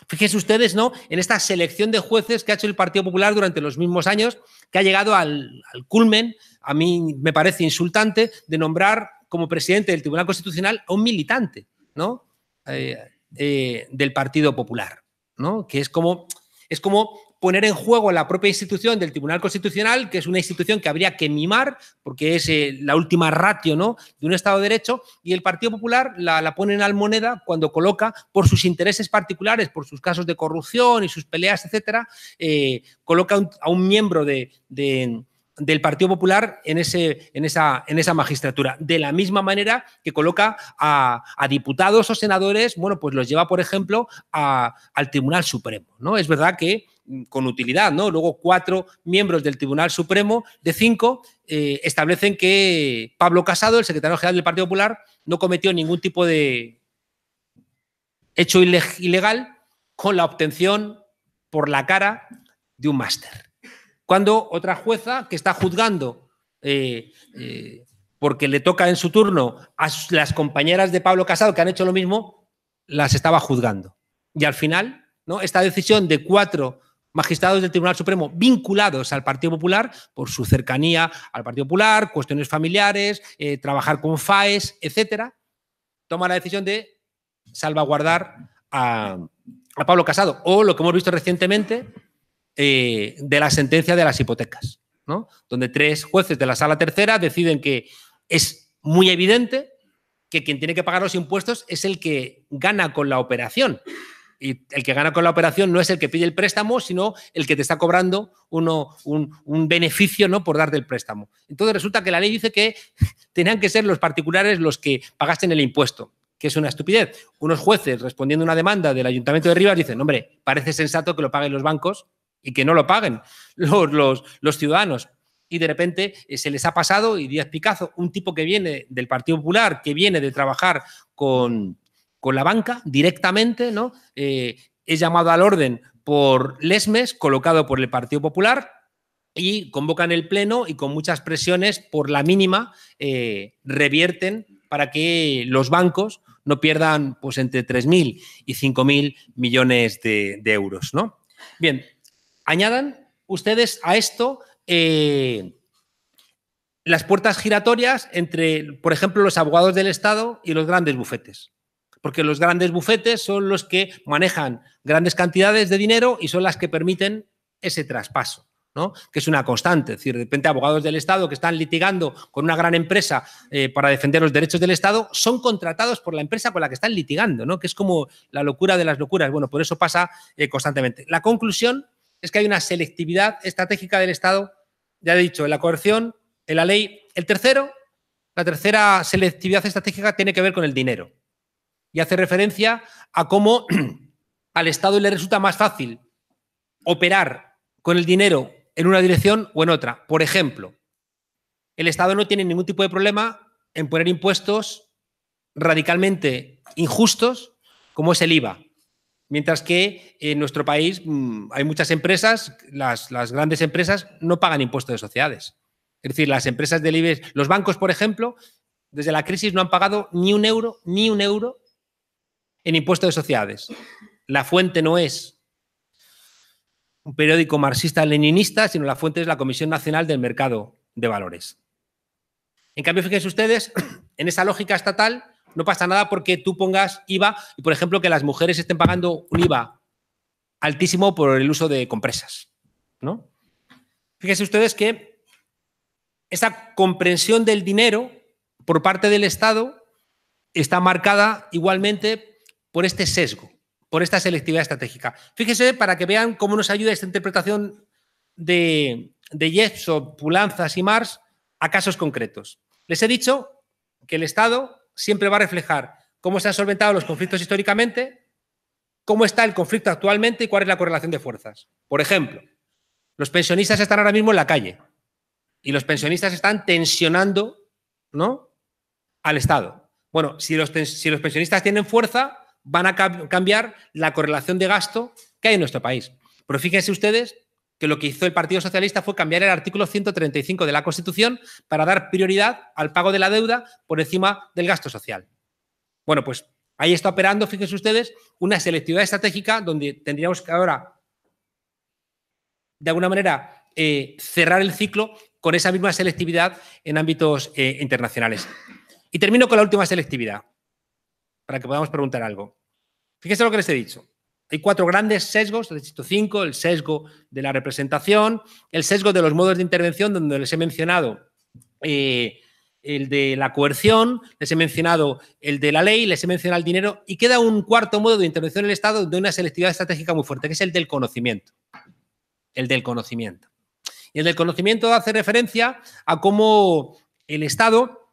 Fíjense ustedes, ¿no? En esta selección de jueces que ha hecho el Partido Popular durante los mismos años, que ha llegado al, culmen, a mí me parece insultante, de nombrar como presidente del Tribunal Constitucional a un militante, ¿no? Eh, eh, del Partido Popular, ¿no? Que es como, es como poner en juego la propia institución del Tribunal Constitucional, que es una institución que habría que mimar, porque es eh, la última ratio ¿no? de un Estado de Derecho, y el Partido Popular la, pone en almoneda cuando coloca, por sus intereses particulares, por sus casos de corrupción y sus peleas, etcétera, eh, coloca a un miembro del Partido Popular en, ese, en, esa, en esa magistratura. De la misma manera que coloca a, diputados o senadores, bueno, pues los lleva, por ejemplo, al Tribunal Supremo. ¿no? Es verdad que Mm, con utilidad, ¿no? Luego cuatro miembros del Tribunal Supremo de cinco eh, establecen que Pablo Casado, el secretario general del Partido Popular, no cometió ningún tipo de hecho ilegal con la obtención por la cara de un máster. Cuando otra jueza que está juzgando eh, eh, porque le toca en su turno a las compañeras de Pablo Casado que han hecho lo mismo, las estaba juzgando. Y al final, ¿no? esta decisión de cuatro magistrados del Tribunal Supremo vinculados al Partido Popular por su cercanía al Partido Popular, cuestiones familiares, eh, trabajar con FAES, etcétera, toma la decisión de salvaguardar a, Pablo Casado. O lo que hemos visto recientemente eh, de la sentencia de las hipotecas, donde tres jueces de la sala tercera deciden que es muy evidente que quien tiene que pagar los impuestos es el que gana con la operación, y el que gana con la operación no es el que pide el préstamo, sino el que te está cobrando uno, un, beneficio ¿no? por darte el préstamo. Entonces resulta que la ley dice que tenían que ser los particulares los que pagasen el impuesto, que es una estupidez. Unos jueces respondiendo a una demanda del Ayuntamiento de Rivas dicen, hombre, parece sensato que lo paguen los bancos y que no lo paguen los, los, los ciudadanos. Y de repente eh, se les ha pasado, y Díaz Picazo, un tipo que viene del Partido Popular, que viene de trabajar con con la banca directamente, ¿no? Eh, es llamado al orden por Lesmes, colocado por el Partido Popular, y convocan el Pleno y con muchas presiones por la mínima eh, revierten para que los bancos no pierdan pues, entre 3.000 y 5.000 millones de, euros. ¿no? Bien, añadan ustedes a esto eh, las puertas giratorias entre, por ejemplo, los abogados del Estado y los grandes bufetes porque los grandes bufetes son los que manejan grandes cantidades de dinero y son las que permiten ese traspaso. ¿no? que es una constante. Es decir, de repente abogados del Estado que están litigando con una gran empresa eh, para defender los derechos del Estado son contratados por la empresa con la que están litigando, ¿no? que es como la locura de las locuras. Bueno, por eso pasa eh, constantemente. La conclusión es que hay una selectividad estratégica del Estado, ya he dicho, en la coerción, en la ley. El tercero, la tercera selectividad estratégica tiene que ver con el dinero y hace referencia a cómo al Estado le resulta más fácil operar con el dinero en una dirección o en otra. Por ejemplo, el Estado no tiene ningún tipo de problema en poner impuestos radicalmente injustos como es el IVA. Mientras que en nuestro país mm, hay muchas empresas, las, grandes empresas no pagan impuestos de sociedades. Es decir, las empresas del IBEX, los bancos, por ejemplo, desde la crisis no han pagado ni un euro, ni un euro en impuestos de sociedades. La fuente no es un periódico marxista-leninista, sino la fuente es la Comisión Nacional del Mercado de Valores. En cambio, fíjense ustedes, en esa lógica estatal no pasa nada porque tú pongas IVA y, por ejemplo, que las mujeres estén pagando un IVA altísimo por el uso de compresas. ¿no? Fíjense ustedes que esa comprensión del dinero por parte del Estado está marcada igualmente por este sesgo, por esta selectividad estratégica. Fíjese para que vean cómo nos ayuda esta interpretación de, de Pulanzas y Mars a casos concretos. Les he dicho que el Estado siempre va a reflejar cómo se han solventado los conflictos históricamente, cómo está el conflicto actualmente y cuál es la correlación de fuerzas. Por ejemplo, los pensionistas están ahora mismo en la calle y los pensionistas están tensionando ¿no? al Estado. Bueno, si los, si los pensionistas tienen fuerza, van a cambiar la correlación de gasto que hay en nuestro país. Pero fíjense ustedes que lo que hizo el Partido Socialista fue cambiar el artículo 135 de la Constitución para dar prioridad al pago de la deuda por encima del gasto social. Bueno, pues ahí está operando, fíjense ustedes, una selectividad estratégica donde tendríamos que ahora, de alguna manera, eh, cerrar el ciclo con esa misma selectividad en ámbitos eh, internacionales. Y termino con la última selectividad para que podamos preguntar algo. Fíjese lo que les he dicho. Hay cuatro grandes sesgos, les he dicho cinco, el sesgo de la representación, el sesgo de los modos de intervención, donde les he mencionado eh, el de la coerción, les he mencionado el de la ley, les he mencionado el dinero, y queda un cuarto modo de intervención en el Estado de una selectividad estratégica muy fuerte, que es el del conocimiento. El del conocimiento. Y el del conocimiento hace referencia a cómo el Estado,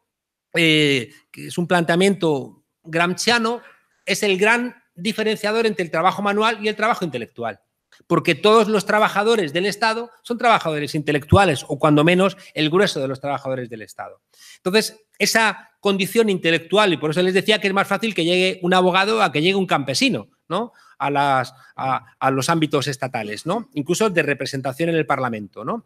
eh, que es un planteamiento gramsciano es el gran diferenciador entre el trabajo manual y el trabajo intelectual. Porque todos los trabajadores del Estado son trabajadores intelectuales, o cuando menos el grueso de los trabajadores del Estado. Entonces, esa condición intelectual, y por eso les decía que es más fácil que llegue un abogado a que llegue un campesino, ¿no? A, los ámbitos estatales, ¿no? Incluso de representación en el Parlamento, ¿no?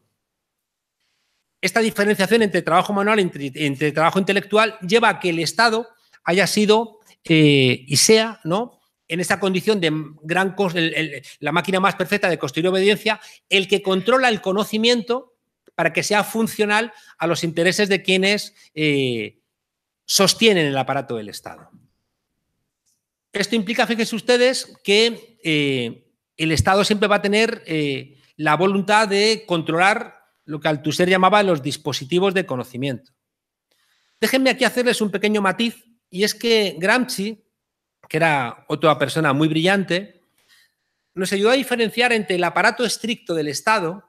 Esta diferenciación entre trabajo manual y entre trabajo intelectual lleva a que el Estado haya sido eh, y sea, ¿no? En esa condición de gran la máquina más perfecta de construir obediencia, el que controla el conocimiento para que sea funcional a los intereses de quienes eh, sostienen el aparato del Estado. Esto implica, fíjense ustedes, que eh, el Estado siempre va a tener la voluntad de controlar lo que Althusser llamaba los dispositivos de conocimiento. Déjenme aquí hacerles un pequeño matiz y es que Gramsci, que era otra persona muy brillante, nos ayudó a diferenciar entre el aparato estricto del Estado,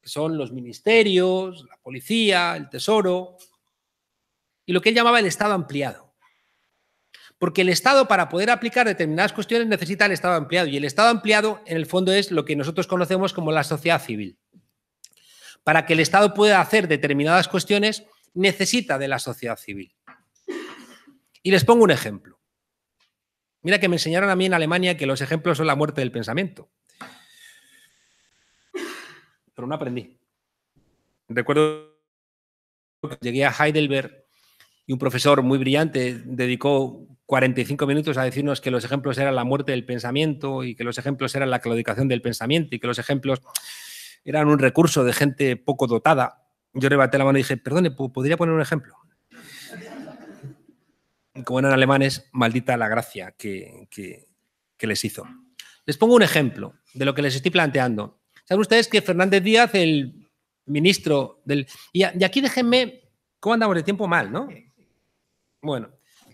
que son los ministerios, la policía, el tesoro, y lo que él llamaba el Estado ampliado. Porque el Estado, para poder aplicar determinadas cuestiones, necesita el Estado ampliado. Y el Estado ampliado, en el fondo, es lo que nosotros conocemos como la sociedad civil. Para que el Estado pueda hacer determinadas cuestiones, necesita de la sociedad civil. Y les pongo un ejemplo. Mira que me enseñaron a mí en Alemania que los ejemplos son la muerte del pensamiento. Pero no aprendí. Recuerdo que llegué a Heidelberg y un profesor muy brillante dedicó 45 minutos a decirnos que los ejemplos eran la muerte del pensamiento y que los ejemplos eran la claudicación del pensamiento y que los ejemplos eran un recurso de gente poco dotada. Yo rebaté la mano y dije, perdone, ¿podría poner un ejemplo? como eran alemanes, maldita la gracia que, les hizo. Les pongo un ejemplo de lo que les estoy planteando. Saben ustedes que Fernández Díaz, el ministro del... Y, aquí déjenme, ¿cómo andamos de tiempo mal, no? Bueno,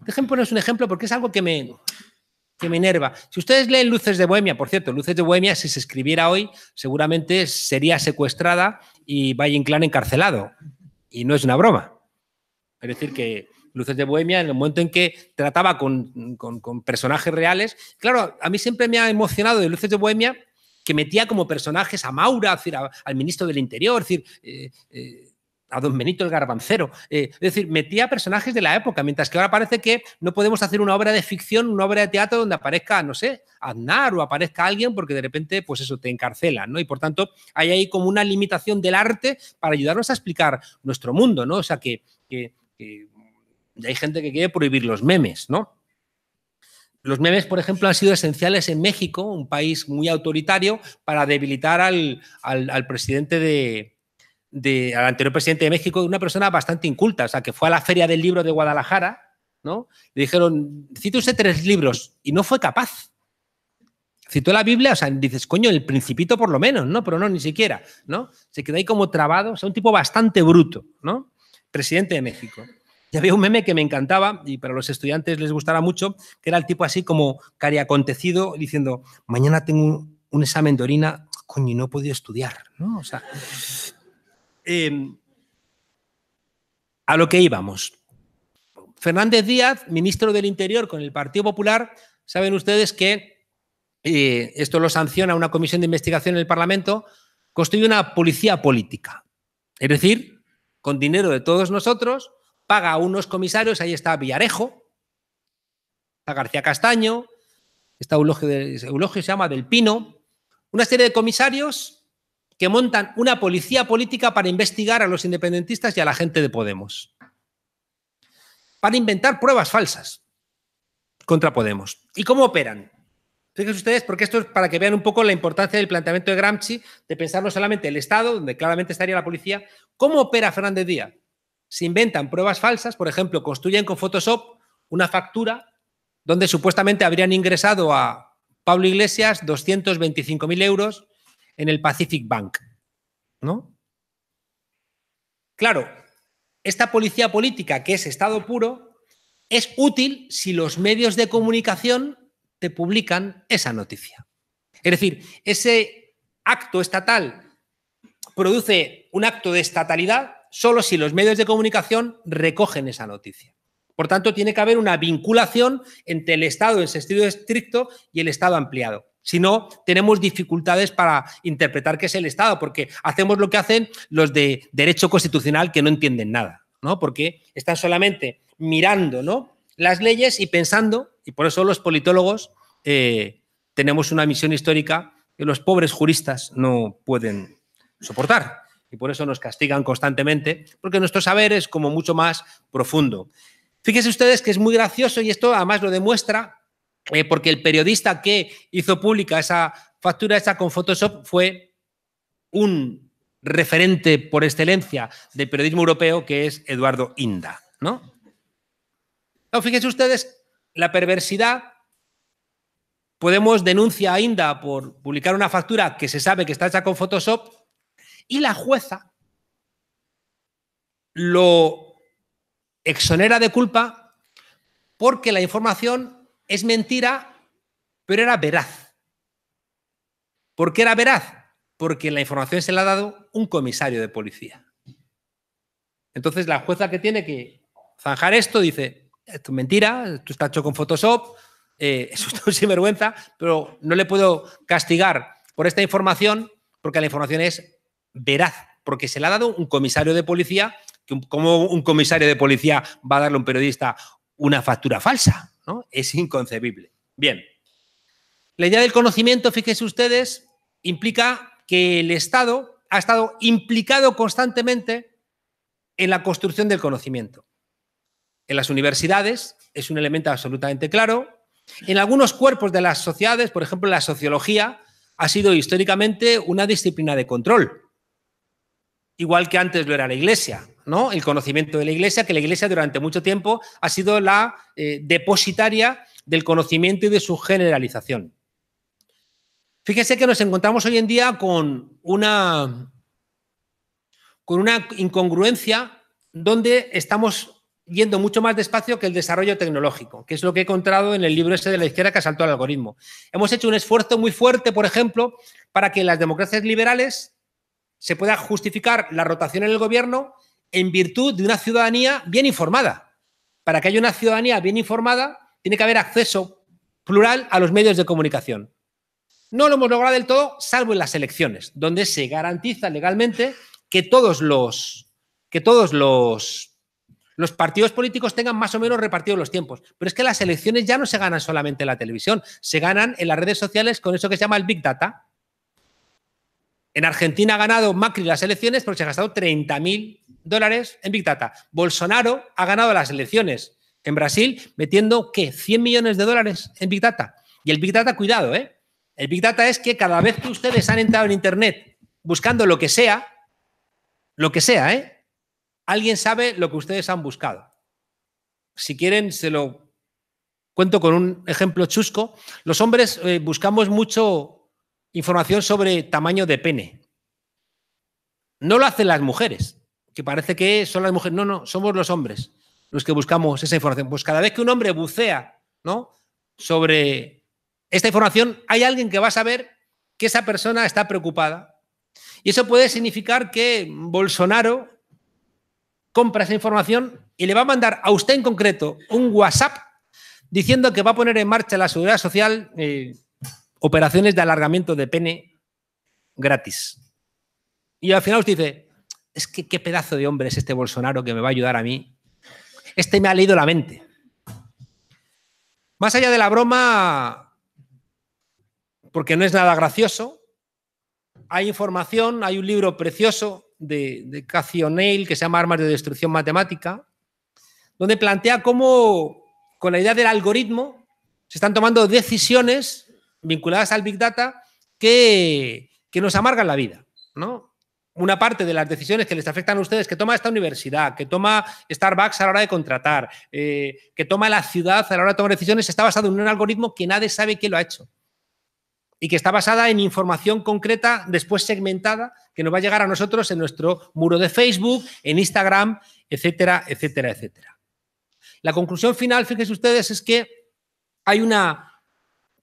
déjenme poneros un ejemplo porque es algo que me, que me enerva. Si ustedes leen Luces de Bohemia, por cierto, Luces de Bohemia, si se escribiera hoy, seguramente sería secuestrada y Valle Inclán encarcelado. Y no es una broma. Es decir, que Luces de Bohemia, en el momento en que trataba con, personajes reales. Claro, a mí siempre me ha emocionado de Luces de Bohemia que metía como personajes a Maura, decir, al ministro del Interior, decir, eh, eh, a don Benito el Garbancero. Eh, es decir, metía personajes de la época, mientras que ahora parece que no podemos hacer una obra de ficción, una obra de teatro donde aparezca, no sé, Aznar o aparezca alguien porque de repente, pues eso, te encarcela, ¿no? Y por tanto, hay ahí como una limitación del arte para ayudarnos a explicar nuestro mundo, ¿no? O sea, que y hay gente que quiere prohibir los memes, ¿no? Los memes, por ejemplo, han sido esenciales en México, un país muy autoritario, para debilitar al, presidente de, al anterior presidente de México, una persona bastante inculta, o sea, que fue a la Feria del Libro de Guadalajara, ¿no? Le dijeron, cite usted tres libros, y no fue capaz. Citó la Biblia, o sea, dices, coño, el principito por lo menos, ¿no? Pero no, ni siquiera, ¿no? Se quedó ahí como trabado, o sea, un tipo bastante bruto, ¿no? Presidente de México. Y había un meme que me encantaba y para los estudiantes les gustaba mucho, que era el tipo así como cariacontecido diciendo, mañana tengo un, examen de orina, coño, y no he podido estudiar, O sea, em, a lo que íbamos. Fernández Díaz, ministro del Interior con el Partido Popular, saben ustedes que eh, esto lo sanciona una comisión de investigación en el Parlamento, constituye una policía política. Es decir, con dinero de todos nosotros, paga a unos comisarios, ahí está Villarejo, está García Castaño, está Eulogio, Eulogio se llama Del Pino, una serie de comisarios que montan una policía política para investigar a los independentistas y a la gente de Podemos, para inventar pruebas falsas contra Podemos. ¿Y cómo operan? Fíjense ustedes, porque esto es para que vean un poco la importancia del planteamiento de Gramsci, de pensar no solamente el Estado, donde claramente estaría la policía, cómo opera Fernández Díaz se inventan pruebas falsas, por ejemplo, construyen con Photoshop una factura donde supuestamente habrían ingresado a Pablo Iglesias 225.000 euros en el Pacific Bank. ¿No? Claro, esta policía política que es Estado puro es útil si los medios de comunicación te publican esa noticia. Es decir, ese acto estatal produce un acto de estatalidad solo si los medios de comunicación recogen esa noticia. Por tanto, tiene que haber una vinculación entre el Estado en sentido estricto y el Estado ampliado. Si no, tenemos dificultades para interpretar qué es el Estado, porque hacemos lo que hacen los de derecho constitucional que no entienden nada, ¿no? Porque están solamente mirando las leyes y pensando, y por eso los politólogos eh, tenemos una misión histórica que los pobres juristas no pueden soportar y por eso nos castigan constantemente, porque nuestro saber es como mucho más profundo. Fíjense ustedes que es muy gracioso y esto además lo demuestra eh, porque el periodista que hizo pública esa factura hecha con Photoshop fue un referente por excelencia del periodismo europeo que es Eduardo Inda, ¿no? fíjense ustedes la perversidad Podemos denunciar a Inda por publicar una factura que se sabe que está hecha con Photoshop y la jueza lo exonera de culpa porque la información es mentira, pero era veraz. ¿Por qué era veraz? Porque la información se la ha dado un comisario de policía. Entonces la jueza que tiene que zanjar esto dice, esto es mentira, esto está hecho con Photoshop, eh, eso es un sinvergüenza, pero no le puedo castigar por esta información porque la información es veraz, porque se le ha dado un comisario de policía, que como un comisario de policía va a darle a un periodista una factura falsa, ¿no? Es inconcebible. Bien. La idea del conocimiento, fíjense ustedes, implica que el Estado ha estado implicado constantemente en la construcción del conocimiento. En las universidades es un elemento absolutamente claro. En algunos cuerpos de las sociedades, por ejemplo, la sociología ha sido históricamente una disciplina de control igual que antes lo era la Iglesia, ¿no? El conocimiento de la Iglesia, que la Iglesia durante mucho tiempo ha sido la eh, depositaria del conocimiento y de su generalización. Fíjese que nos encontramos hoy en día con una, con una incongruencia donde estamos yendo mucho más despacio que el desarrollo tecnológico, que es lo que he encontrado en el libro ese de la izquierda que asaltó al algoritmo. Hemos hecho un esfuerzo muy fuerte, por ejemplo, para que las democracias liberales se pueda justificar la rotación en el gobierno en virtud de una ciudadanía bien informada. Para que haya una ciudadanía bien informada, tiene que haber acceso plural a los medios de comunicación. No lo hemos logrado del todo, salvo en las elecciones, donde se garantiza legalmente que todos los, que todos los, los partidos políticos tengan más o menos repartidos los tiempos. Pero es que las elecciones ya no se ganan solamente en la televisión, se ganan en las redes sociales con eso que se llama el Big Data. En Argentina ha ganado Macri las elecciones porque se ha gastado 30.000 dólares en Big Data. Bolsonaro ha ganado las elecciones en Brasil metiendo, ¿qué? 100 millones de dólares en Big Data. Y el Big Data, cuidado, ¿eh? El Big Data es que cada vez que ustedes han entrado en Internet buscando lo que sea, lo que sea, ¿eh? Alguien sabe lo que ustedes han buscado. Si quieren, se lo cuento con un ejemplo chusco. Los hombres eh, buscamos mucho información sobre tamaño de pene. No lo hacen las mujeres, que parece que son las mujeres. No, no, somos los hombres los que buscamos esa información. Pues cada vez que un hombre bucea, ¿no? Sobre esta información, hay alguien que va a saber que esa persona está preocupada. Y eso puede significar que Bolsonaro compra esa información y le va a mandar a usted en concreto un WhatsApp diciendo que va a poner en marcha la seguridad social. Eh, operaciones de alargamiento de pene gratis. Y al final usted dice, es que qué pedazo de hombre es este Bolsonaro que me va a ayudar a mí. Este me ha leído la mente. Más allá de la broma, porque no es nada gracioso, hay información, hay un libro precioso de, de Cathy que se llama Armas de Destrucción Matemática, donde plantea cómo con la idea del algoritmo se están tomando decisiones vinculadas al Big Data que, nos amargan la vida, ¿no? una parte de las decisiones que les afectan a ustedes, que toma esta universidad, que toma Starbucks a la hora de contratar, eh, que toma la ciudad a la hora de tomar decisiones, está basada en un algoritmo que nadie sabe quién lo ha hecho. Y que está basada en información concreta, después segmentada, que nos va a llegar a nosotros en nuestro muro de Facebook, en Instagram, etcétera, etcétera, etcétera. La conclusión final, fíjense ustedes, es que hay una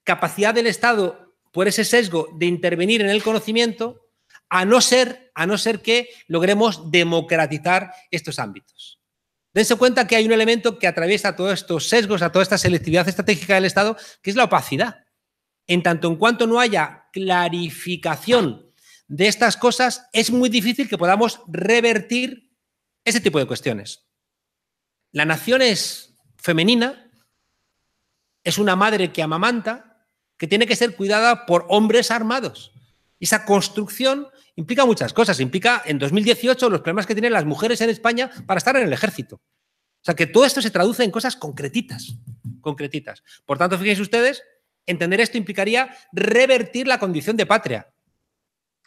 capacidad del Estado por ese sesgo de intervenir en el conocimiento, a no ser, a no ser que logremos democratizar estos ámbitos. Dense cuenta que hay un elemento que atraviesa todos estos sesgos, a toda esta selectividad estratégica del Estado, que es la opacidad. En tanto en cuanto no haya clarificación de estas cosas, es muy difícil que podamos revertir ese tipo de cuestiones. La nación es femenina, es una madre que amamanta, que tiene que ser cuidada por hombres armados. Esa construcción implica muchas cosas. Implica en 2018 los problemas que tienen las mujeres en España para estar en el ejército. O sea que todo esto se traduce en cosas concretitas, concretitas. Por tanto, fíjense ustedes, entender esto implicaría revertir la condición de patria,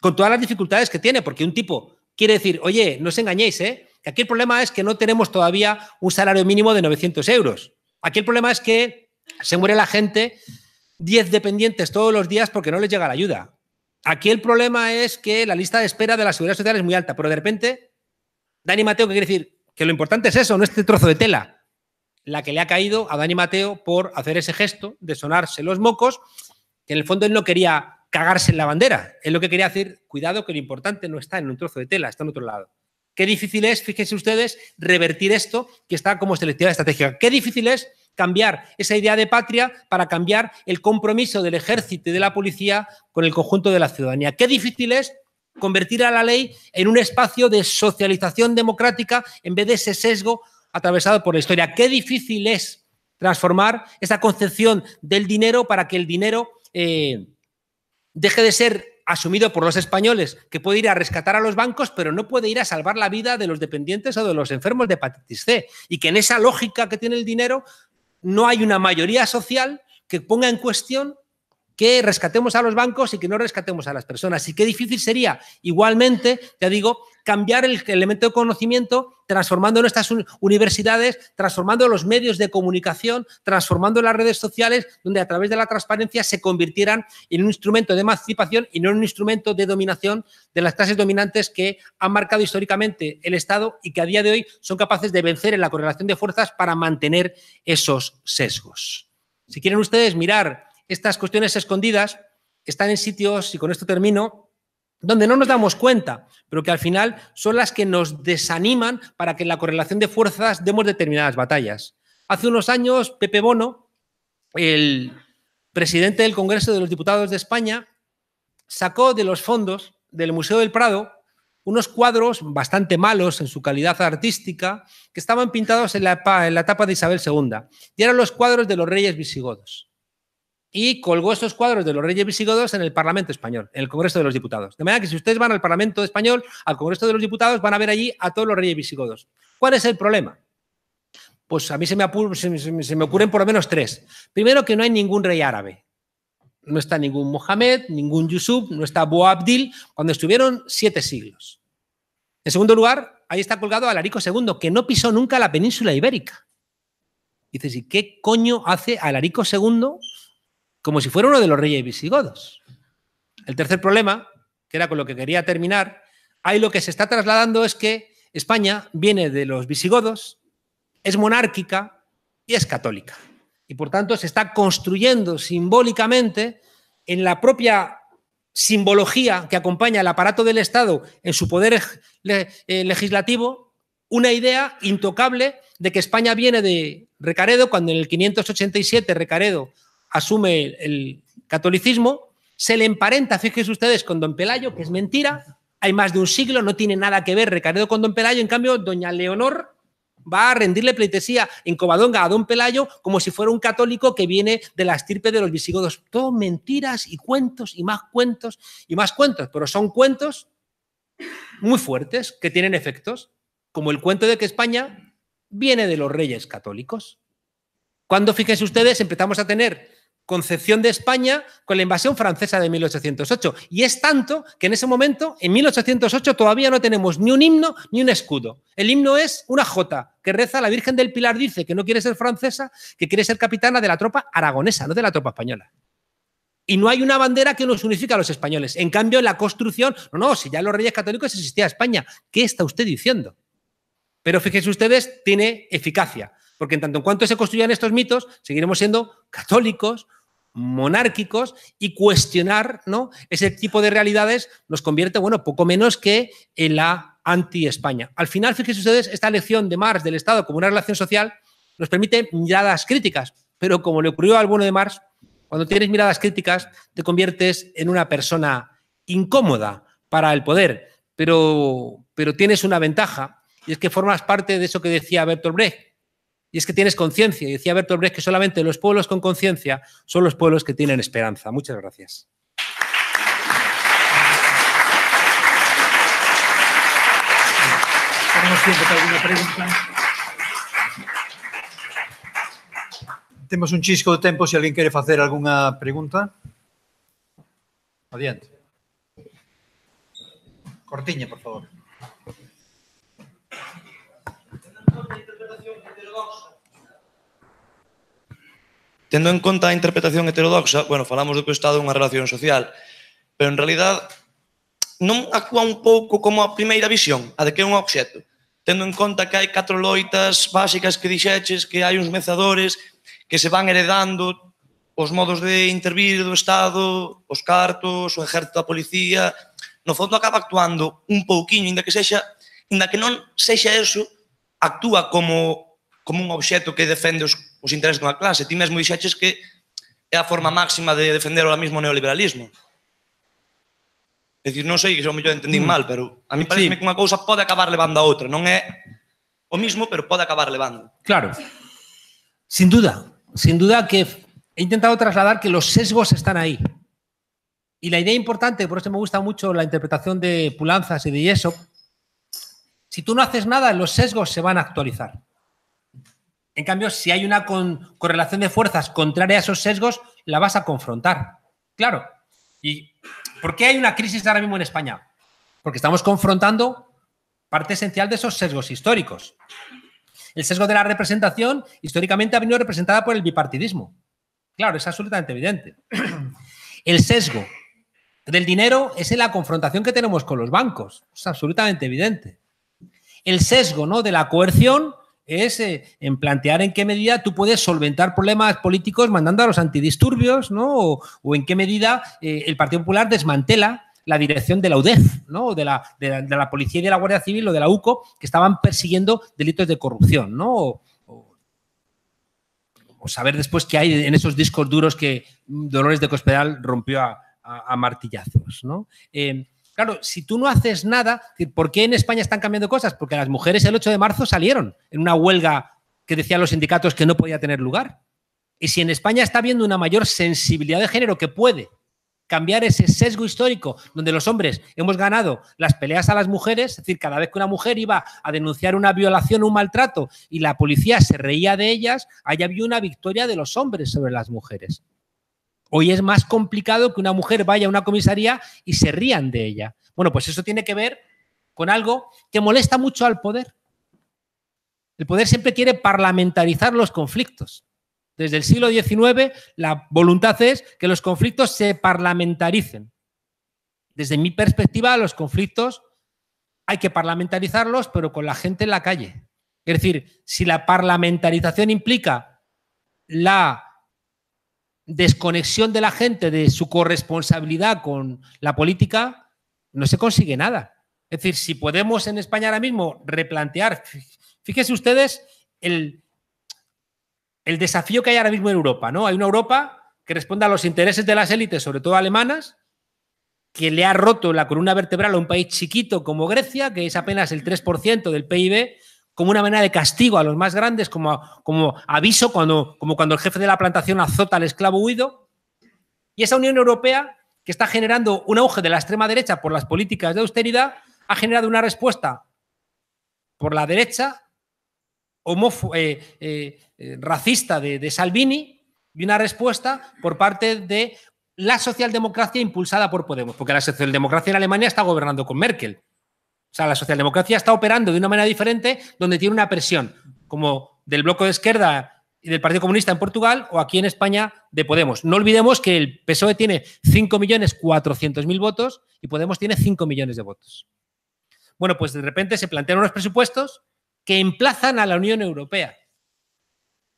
con todas las dificultades que tiene, porque un tipo quiere decir, oye, no os engañéis, ¿eh? que aquí el problema es que no tenemos todavía un salario mínimo de 900 euros. Aquí el problema es que se muere la gente 10 dependientes todos los días porque no les llega la ayuda. Aquí el problema es que la lista de espera de la seguridad social es muy alta, pero de repente, Dani Mateo, ¿qué quiere decir? Que lo importante es eso, no este trozo de tela. La que le ha caído a Dani Mateo por hacer ese gesto de sonarse los mocos, que en el fondo él no quería cagarse en la bandera. él lo que quería decir, cuidado que lo importante no está en un trozo de tela, está en otro lado. Qué difícil es, fíjense ustedes, revertir esto que está como selectiva estratégica. Qué difícil es cambiar esa idea de patria para cambiar el compromiso del ejército y de la policía con el conjunto de la ciudadanía. Qué difícil es convertir a la ley en un espacio de socialización democrática en vez de ese sesgo atravesado por la historia. Qué difícil es transformar esa concepción del dinero para que el dinero eh, deje de ser asumido por los españoles, que puede ir a rescatar a los bancos, pero no puede ir a salvar la vida de los dependientes o de los enfermos de hepatitis C. Y que en esa lógica que tiene el dinero, no hay una mayoría social que ponga en cuestión que rescatemos a los bancos y que no rescatemos a las personas. Y qué difícil sería, igualmente, te digo, cambiar el elemento de conocimiento, transformando nuestras universidades, transformando los medios de comunicación, transformando las redes sociales, donde a través de la transparencia se convirtieran en un instrumento de emancipación y no en un instrumento de dominación de las clases dominantes que han marcado históricamente el Estado y que a día de hoy son capaces de vencer en la correlación de fuerzas para mantener esos sesgos. Si quieren ustedes mirar estas cuestiones escondidas están en sitios, y con esto termino, donde no nos damos cuenta, pero que al final son las que nos desaniman para que en la correlación de fuerzas demos determinadas batallas. Hace unos años, Pepe Bono, el presidente del Congreso de los Diputados de España, sacó de los fondos del Museo del Prado unos cuadros bastante malos en su calidad artística que estaban pintados en la, en etapa de Isabel II y eran los cuadros de los reyes visigodos y colgó estos cuadros de los reyes visigodos en el Parlamento español, en el Congreso de los Diputados. De manera que si ustedes van al Parlamento español, al Congreso de los Diputados, van a ver allí a todos los reyes visigodos. ¿Cuál es el problema? Pues a mí se me, se me ocurren por lo menos tres. Primero, que no hay ningún rey árabe. No está ningún Mohamed, ningún Yusuf, no está Boabdil, cuando estuvieron siete siglos. En segundo lugar, ahí está colgado Alarico II, que no pisó nunca la península ibérica. Dices, ¿y qué coño hace Alarico II como si fuera uno de los reyes visigodos. El tercer problema, que era con lo que quería terminar, ahí lo que se está trasladando es que España viene de los visigodos, es monárquica y es católica. Y por tanto se está construyendo simbólicamente en la propia simbología que acompaña al aparato del Estado en su poder eh, legislativo una idea intocable de que España viene de Recaredo, cuando en el 587 Recaredo asume el catolicismo, se le emparenta, fíjense ustedes, con don Pelayo, que es mentira, hay más de un siglo, no tiene nada que ver Recaredo con don Pelayo, en cambio, doña Leonor va a rendirle pleitesía en Covadonga a don Pelayo como si fuera un católico que viene de la estirpe de los visigodos. Todo mentiras y cuentos y más cuentos y más cuentos, pero son cuentos muy fuertes que tienen efectos, como el cuento de que España viene de los reyes católicos. Cuando, fíjense ustedes, empezamos a tener concepción de España con la invasión francesa de 1808. Y es tanto que en ese momento, en 1808, todavía no tenemos ni un himno ni un escudo. El himno es una jota que reza la Virgen del Pilar, dice que no quiere ser francesa, que quiere ser capitana de la tropa aragonesa, no de la tropa española. Y no hay una bandera que nos unifica a los españoles. En cambio, la construcción, no, no, si ya los reyes católicos existía España, ¿qué está usted diciendo? Pero fíjense ustedes, tiene eficacia, porque en tanto en cuanto se construyan estos mitos, seguiremos siendo católicos, monárquicos y cuestionar ¿no? ese tipo de realidades nos convierte, bueno, poco menos que en la anti-España. Al final, fíjense ustedes, esta elección de Marx del Estado como una relación social nos permite miradas críticas, pero como le ocurrió al bueno de Marx, cuando tienes miradas críticas te conviertes en una persona incómoda para el poder, pero, pero tienes una ventaja y es que formas parte de eso que decía Bertolt Brecht, y es que tienes conciencia. Y decía Bertolt Brecht que solamente los pueblos con conciencia son los pueblos que tienen esperanza. Muchas gracias. Tenemos un chisco de tiempo si alguien quiere hacer alguna pregunta. Adiante. Cortiña, por favor. Tendo en conta a interpretación heterodoxa, bueno, falamos do que o Estado é unha relación social, pero en realidad non actúa un pouco como a primeira visión, a de que é un objeto, tendo en conta que hai catro loitas básicas que dixeches, que hai uns mezadores que se van heredando os modos de intervir do Estado, os cartos, o exército da policía, no fondo acaba actuando un pouquiño, inda que sexa, inda que non sexa eso, actúa como como un obxeto que defende os, os intereses dunha clase. Ti mesmo dixaches que é a forma máxima de defender o mismo neoliberalismo. É dicir, non sei que se o mellor entendín mm. mal, pero a mí parece sí. que unha cousa pode acabar levando a outra. Non é o mismo, pero pode acabar levando. Claro. Sin duda. Sin duda que he intentado trasladar que los sesgos están ahí. Y la idea importante, por eso me gusta mucho la interpretación de Pulanzas y de Yesop, si tú no haces nada, los sesgos se van a actualizar. En cambio, si hay una correlación de fuerzas contraria a esos sesgos, la vas a confrontar. Claro. ¿Y por qué hay una crisis ahora mismo en España? Porque estamos confrontando parte esencial de esos sesgos históricos. El sesgo de la representación históricamente ha venido representada por el bipartidismo. Claro, es absolutamente evidente. El sesgo del dinero es en la confrontación que tenemos con los bancos. Es absolutamente evidente. El sesgo ¿no? de la coerción es en plantear en qué medida tú puedes solventar problemas políticos mandando a los antidisturbios, ¿no? O, en qué medida eh, el Partido Popular desmantela la dirección de la UDEF, ¿no? De la, de, la, Policía y de la Guardia Civil o de la UCO, que estaban persiguiendo delitos de corrupción, ¿no? O, saber después qué hay en esos discos duros que mm, Dolores de Cospedal rompió a, martillazos, ¿no? Eh, Claro, si tú no haces nada, ¿por qué en España están cambiando cosas? Porque las mujeres el 8 de marzo salieron en una huelga que decían los sindicatos que no podía tener lugar. Y si en España está habiendo una mayor sensibilidad de género que puede cambiar ese sesgo histórico donde los hombres hemos ganado las peleas a las mujeres, es decir, cada vez que una mujer iba a denunciar una violación o un maltrato y la policía se reía de ellas, ahí había una victoria de los hombres sobre las mujeres. Hoy es más complicado que una mujer vaya a una comisaría y se rían de ella. Bueno, pues eso tiene que ver con algo que molesta mucho al poder. El poder siempre quiere parlamentarizar los conflictos. Desde el siglo XIX la voluntad es que los conflictos se parlamentaricen. Desde mi perspectiva, los conflictos hay que parlamentarizarlos, pero con la gente en la calle. Es decir, si la parlamentarización implica la desconexión de la gente de su corresponsabilidad con la política, no se consigue nada. Es decir, si podemos en España ahora mismo replantear, fíjense ustedes el, desafío que hay ahora mismo en Europa, ¿no? Hay una Europa que responde a los intereses de las élites, sobre todo alemanas, que le ha roto la columna vertebral a un país chiquito como Grecia, que es apenas el 3% del PIB, como una manera de castigo a los más grandes, como, como aviso, cuando, como cuando el jefe de la plantación azota al esclavo huido. Y esa Unión Europea, que está generando un auge de la extrema derecha por las políticas de austeridad, ha generado una respuesta por la derecha eh, eh, eh, racista de, de Salvini y una respuesta por parte de la socialdemocracia impulsada por Podemos, porque la socialdemocracia en Alemania está gobernando con Merkel. O sea, la socialdemocracia está operando de una manera diferente donde tiene una presión, como del bloque de izquierda y del Partido Comunista en Portugal o aquí en España de Podemos. No olvidemos que el PSOE tiene 5.400.000 votos y Podemos tiene 5 millones de votos. Bueno, pues de repente se plantean unos presupuestos que emplazan a la Unión Europea.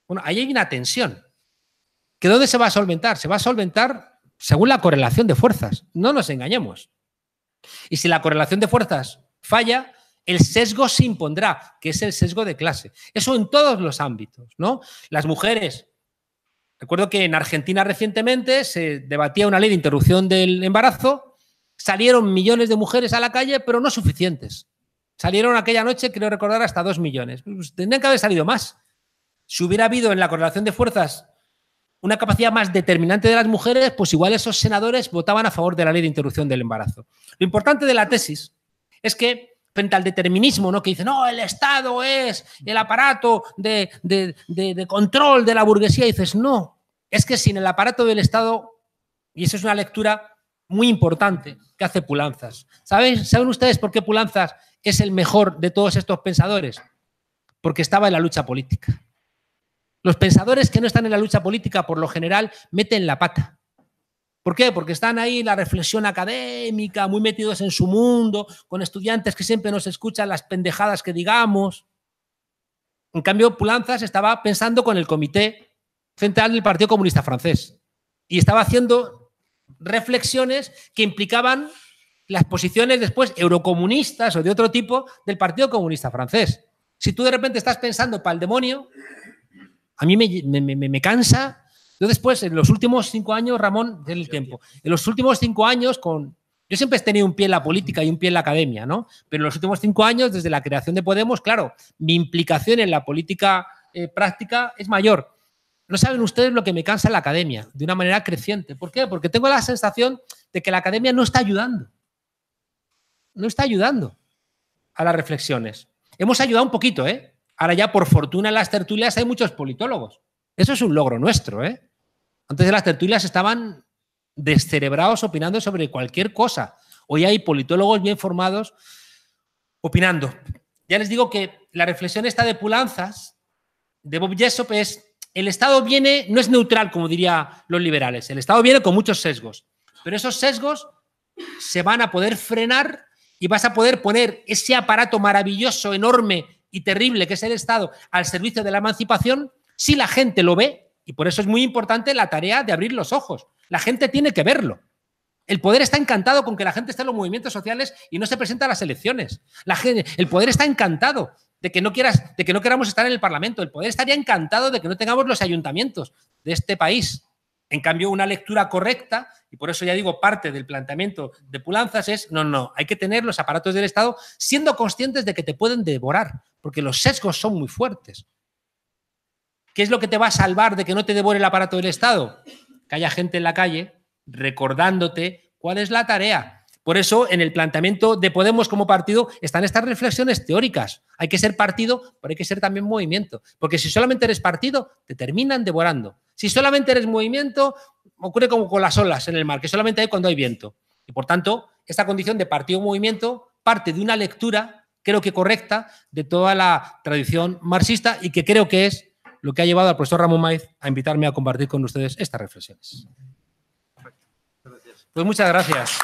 Bueno, ahí hay una tensión. ¿Que dónde se va a solventar? Se va a solventar según la correlación de fuerzas. No nos engañemos. Y si la correlación de fuerzas falla, el sesgo se impondrá, que es el sesgo de clase. Eso en todos los ámbitos, ¿no? Las mujeres. Recuerdo que en Argentina recientemente se debatía una ley de interrupción del embarazo, salieron millones de mujeres a la calle, pero no suficientes. Salieron aquella noche, creo recordar, hasta dos millones. Pues, tendrían que haber salido más. Si hubiera habido en la correlación de fuerzas una capacidad más determinante de las mujeres, pues igual esos senadores votaban a favor de la ley de interrupción del embarazo. Lo importante de la tesis es que frente al determinismo, ¿no? Que dice, no, el Estado es el aparato de, de, de, control de la burguesía. dices, no, es que sin el aparato del Estado, y eso es una lectura muy importante que hace Pulanzas. ¿Saben ustedes por qué Pulanzas es el mejor de todos estos pensadores? Porque estaba en la lucha política. Los pensadores que no están en la lucha política, por lo general, meten la pata. ¿Por qué? Porque están ahí la reflexión académica, muy metidos en su mundo, con estudiantes que siempre nos escuchan las pendejadas que digamos. En cambio, Pulanzas estaba pensando con el Comité Central del Partido Comunista Francés y estaba haciendo reflexiones que implicaban las posiciones después eurocomunistas o de otro tipo del Partido Comunista Francés. Si tú de repente estás pensando para el demonio, a mí me, me, me, me cansa entonces, después, en los últimos cinco años, Ramón, del tiempo, en los últimos cinco años, con yo siempre he tenido un pie en la política y un pie en la academia, ¿no? Pero en los últimos cinco años, desde la creación de Podemos, claro, mi implicación en la política eh, práctica es mayor. No saben ustedes lo que me cansa la academia, de una manera creciente. ¿Por qué? Porque tengo la sensación de que la academia no está ayudando. No está ayudando a las reflexiones. Hemos ayudado un poquito, ¿eh? Ahora ya, por fortuna, en las tertulias hay muchos politólogos. Eso es un logro nuestro, ¿eh? Antes de las tertulias estaban descerebrados opinando sobre cualquier cosa. Hoy hay politólogos bien formados opinando. Ya les digo que la reflexión esta de Pulanzas, de Bob Jessop, es el Estado viene, no es neutral, como dirían los liberales, el Estado viene con muchos sesgos, pero esos sesgos se van a poder frenar y vas a poder poner ese aparato maravilloso, enorme y terrible que es el Estado al servicio de la emancipación, si la gente lo ve y por eso es muy importante la tarea de abrir los ojos. La gente tiene que verlo. El poder está encantado con que la gente esté en los movimientos sociales y no se presenta a las elecciones. La gente, el poder está encantado de que, no quieras, de que no queramos estar en el Parlamento. El poder estaría encantado de que no tengamos los ayuntamientos de este país. En cambio, una lectura correcta, y por eso ya digo, parte del planteamiento de Pulanzas es, no, no, hay que tener los aparatos del Estado siendo conscientes de que te pueden devorar, porque los sesgos son muy fuertes. ¿Qué es lo que te va a salvar de que no te devore el aparato del Estado? Que haya gente en la calle recordándote cuál es la tarea. Por eso, en el planteamiento de Podemos como partido están estas reflexiones teóricas. Hay que ser partido, pero hay que ser también movimiento. Porque si solamente eres partido, te terminan devorando. Si solamente eres movimiento, ocurre como con las olas en el mar, que solamente hay cuando hay viento. Y por tanto, esta condición de partido-movimiento parte de una lectura, creo que correcta, de toda la tradición marxista y que creo que es lo que ha llevado al profesor Ramón Maiz a invitarme a compartir con ustedes estas reflexiones. Pues muchas gracias.